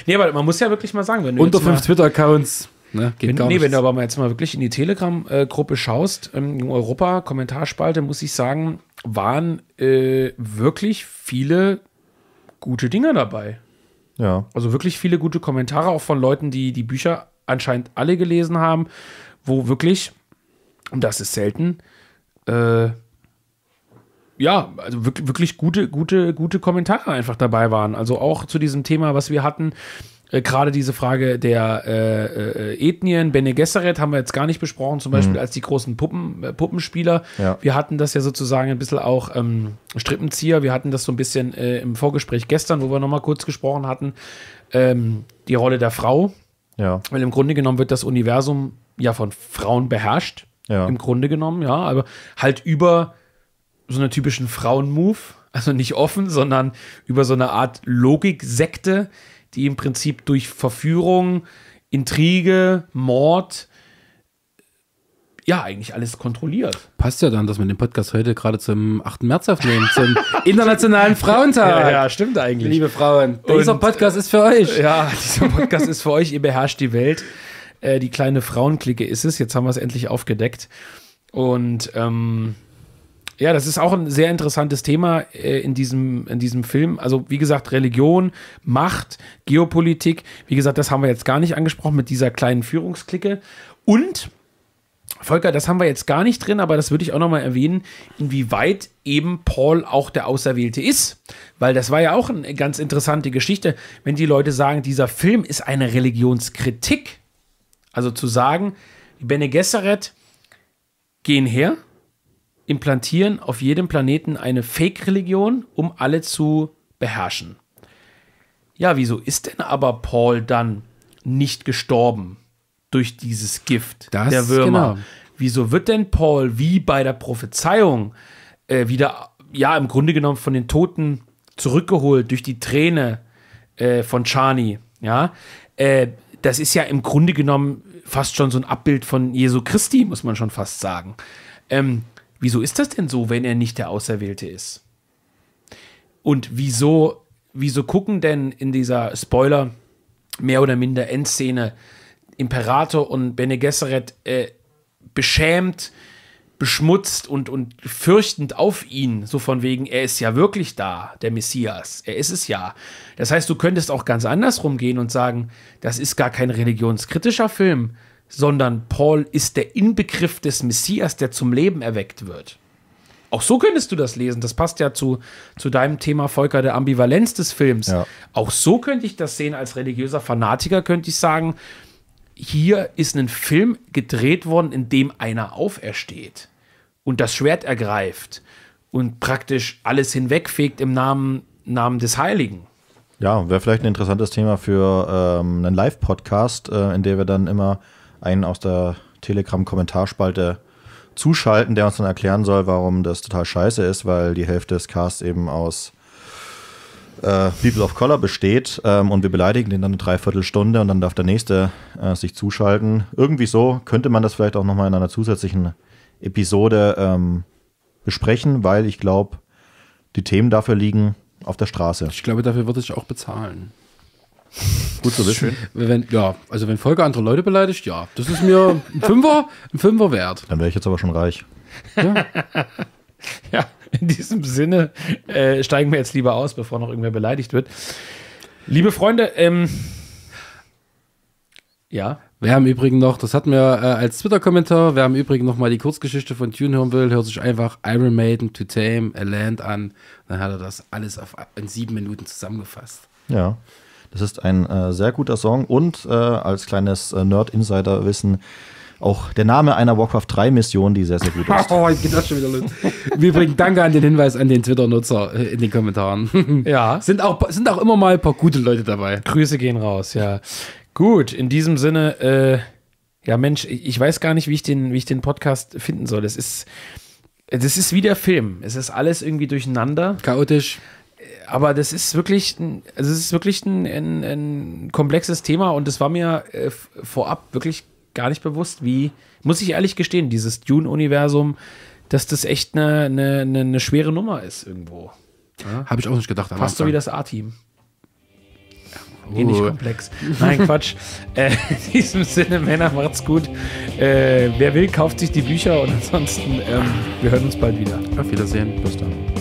nee, aber man muss ja wirklich mal sagen, wenn du unter fünf Twitter-Accounts. Ne, wenn, nee, wenn du aber mal jetzt mal wirklich in die Telegram-Gruppe schaust, ähm, in Europa, Kommentarspalte, muss ich sagen, waren äh, wirklich viele gute Dinge dabei. Ja. Also wirklich viele gute Kommentare, auch von Leuten, die die Bücher anscheinend alle gelesen haben, wo wirklich, und das ist selten, äh, ja, also wirklich, wirklich gute, gute, gute Kommentare einfach dabei waren. Also auch zu diesem Thema, was wir hatten, äh, gerade diese Frage der äh, äh, Ethnien, Bene Gesserit haben wir jetzt gar nicht besprochen, zum Beispiel mhm. als die großen Puppen, äh, Puppenspieler. Ja. Wir hatten das ja sozusagen ein bisschen auch ähm, Strippenzieher, wir hatten das so ein bisschen äh, im Vorgespräch gestern, wo wir nochmal kurz gesprochen hatten, ähm, die Rolle der Frau. Ja. Weil im Grunde genommen wird das Universum ja von Frauen beherrscht. Ja. Im Grunde genommen, ja. Aber halt über so einen typischen Frauen-Move, also nicht offen, sondern über so eine Art Logik-Sekte, die im Prinzip durch Verführung, Intrige, Mord, ja, eigentlich alles kontrolliert. Passt ja dann, dass wir den Podcast heute gerade zum 8. März aufnehmen, zum Internationalen Frauentag. Ja, ja, stimmt eigentlich. Liebe Frauen, dieser Und, Podcast ist für euch. Ja, dieser Podcast ist für euch. Ihr beherrscht die Welt. Äh, die kleine Frauenklicke ist es. Jetzt haben wir es endlich aufgedeckt. Und ähm, ja, das ist auch ein sehr interessantes Thema äh, in, diesem, in diesem Film. Also, wie gesagt, Religion, Macht, Geopolitik. Wie gesagt, das haben wir jetzt gar nicht angesprochen mit dieser kleinen Führungsklicke. Und, Volker, das haben wir jetzt gar nicht drin, aber das würde ich auch nochmal erwähnen, inwieweit eben Paul auch der Auserwählte ist. Weil das war ja auch eine ganz interessante Geschichte, wenn die Leute sagen, dieser Film ist eine Religionskritik also zu sagen, die Bene Gesserit gehen her, implantieren auf jedem Planeten eine Fake-Religion, um alle zu beherrschen. Ja, wieso ist denn aber Paul dann nicht gestorben durch dieses Gift das, der Würmer? Genau. Wieso wird denn Paul wie bei der Prophezeiung äh, wieder, ja, im Grunde genommen von den Toten zurückgeholt durch die Träne äh, von Chani? Ja, äh, das ist ja im Grunde genommen fast schon so ein Abbild von Jesu Christi, muss man schon fast sagen. Ähm, wieso ist das denn so, wenn er nicht der Auserwählte ist? Und wieso, wieso gucken denn in dieser Spoiler mehr oder minder Endszene Imperator und Bene Gesserit äh, beschämt beschmutzt und, und fürchtend auf ihn, so von wegen, er ist ja wirklich da, der Messias, er ist es ja. Das heißt, du könntest auch ganz andersrum gehen und sagen, das ist gar kein religionskritischer Film, sondern Paul ist der Inbegriff des Messias, der zum Leben erweckt wird. Auch so könntest du das lesen. Das passt ja zu, zu deinem Thema, Volker, der Ambivalenz des Films. Ja. Auch so könnte ich das sehen. Als religiöser Fanatiker könnte ich sagen, hier ist ein Film gedreht worden, in dem einer aufersteht und das Schwert ergreift und praktisch alles hinwegfegt im Namen, Namen des Heiligen. Ja, wäre vielleicht ein interessantes Thema für ähm, einen Live-Podcast, äh, in dem wir dann immer einen aus der Telegram-Kommentarspalte zuschalten, der uns dann erklären soll, warum das total scheiße ist, weil die Hälfte des Casts eben aus äh, People of Color besteht ähm, und wir beleidigen den dann eine Dreiviertelstunde und dann darf der Nächste äh, sich zuschalten. Irgendwie so könnte man das vielleicht auch nochmal in einer zusätzlichen Episode ähm, besprechen, weil ich glaube, die Themen dafür liegen auf der Straße. Ich glaube, dafür würde ich auch bezahlen. Gut zu wissen. Wenn, ja, also wenn Volker andere Leute beleidigt, ja, das ist mir ein Fünfer, ein Fünfer wert. Dann wäre ich jetzt aber schon reich. Ja. ja in diesem Sinne äh, steigen wir jetzt lieber aus, bevor noch irgendwer beleidigt wird. Liebe Freunde, ähm, ja. Wer im Übrigen noch, das hatten wir äh, als Twitter-Kommentar, wer im Übrigen noch mal die Kurzgeschichte von Tune hören will, hört sich einfach Iron Maiden to Tame, A Land an. Dann hat er das alles auf, in sieben Minuten zusammengefasst. Ja. Das ist ein äh, sehr guter Song und äh, als kleines äh, Nerd-Insider-Wissen auch der Name einer Warcraft 3-Mission, die sehr, sehr gut ist. oh, jetzt geht das schon wieder los. Übrigens, danke an den Hinweis an den Twitter-Nutzer äh, in den Kommentaren. ja. Sind auch, sind auch immer mal ein paar gute Leute dabei. Grüße gehen raus, ja. Gut, in diesem Sinne, äh, ja Mensch, ich weiß gar nicht, wie ich den, wie ich den Podcast finden soll. Es ist, das ist wie der Film. Es ist alles irgendwie durcheinander. Chaotisch. Äh, aber das ist wirklich, ein, also es ist wirklich ein, ein, ein komplexes Thema und es war mir äh, vorab wirklich gar nicht bewusst, wie, muss ich ehrlich gestehen, dieses Dune-Universum, dass das echt eine, eine, eine, schwere Nummer ist irgendwo. Ja? Habe ich auch nicht gedacht. Fast so wie das A-Team. Nee, äh, eh nicht uh. komplex. Nein, Quatsch. Äh, in diesem Sinne, Männer, macht's gut. Äh, wer will, kauft sich die Bücher und ansonsten, ähm, wir hören uns bald wieder. Auf Wiedersehen. Bis dann.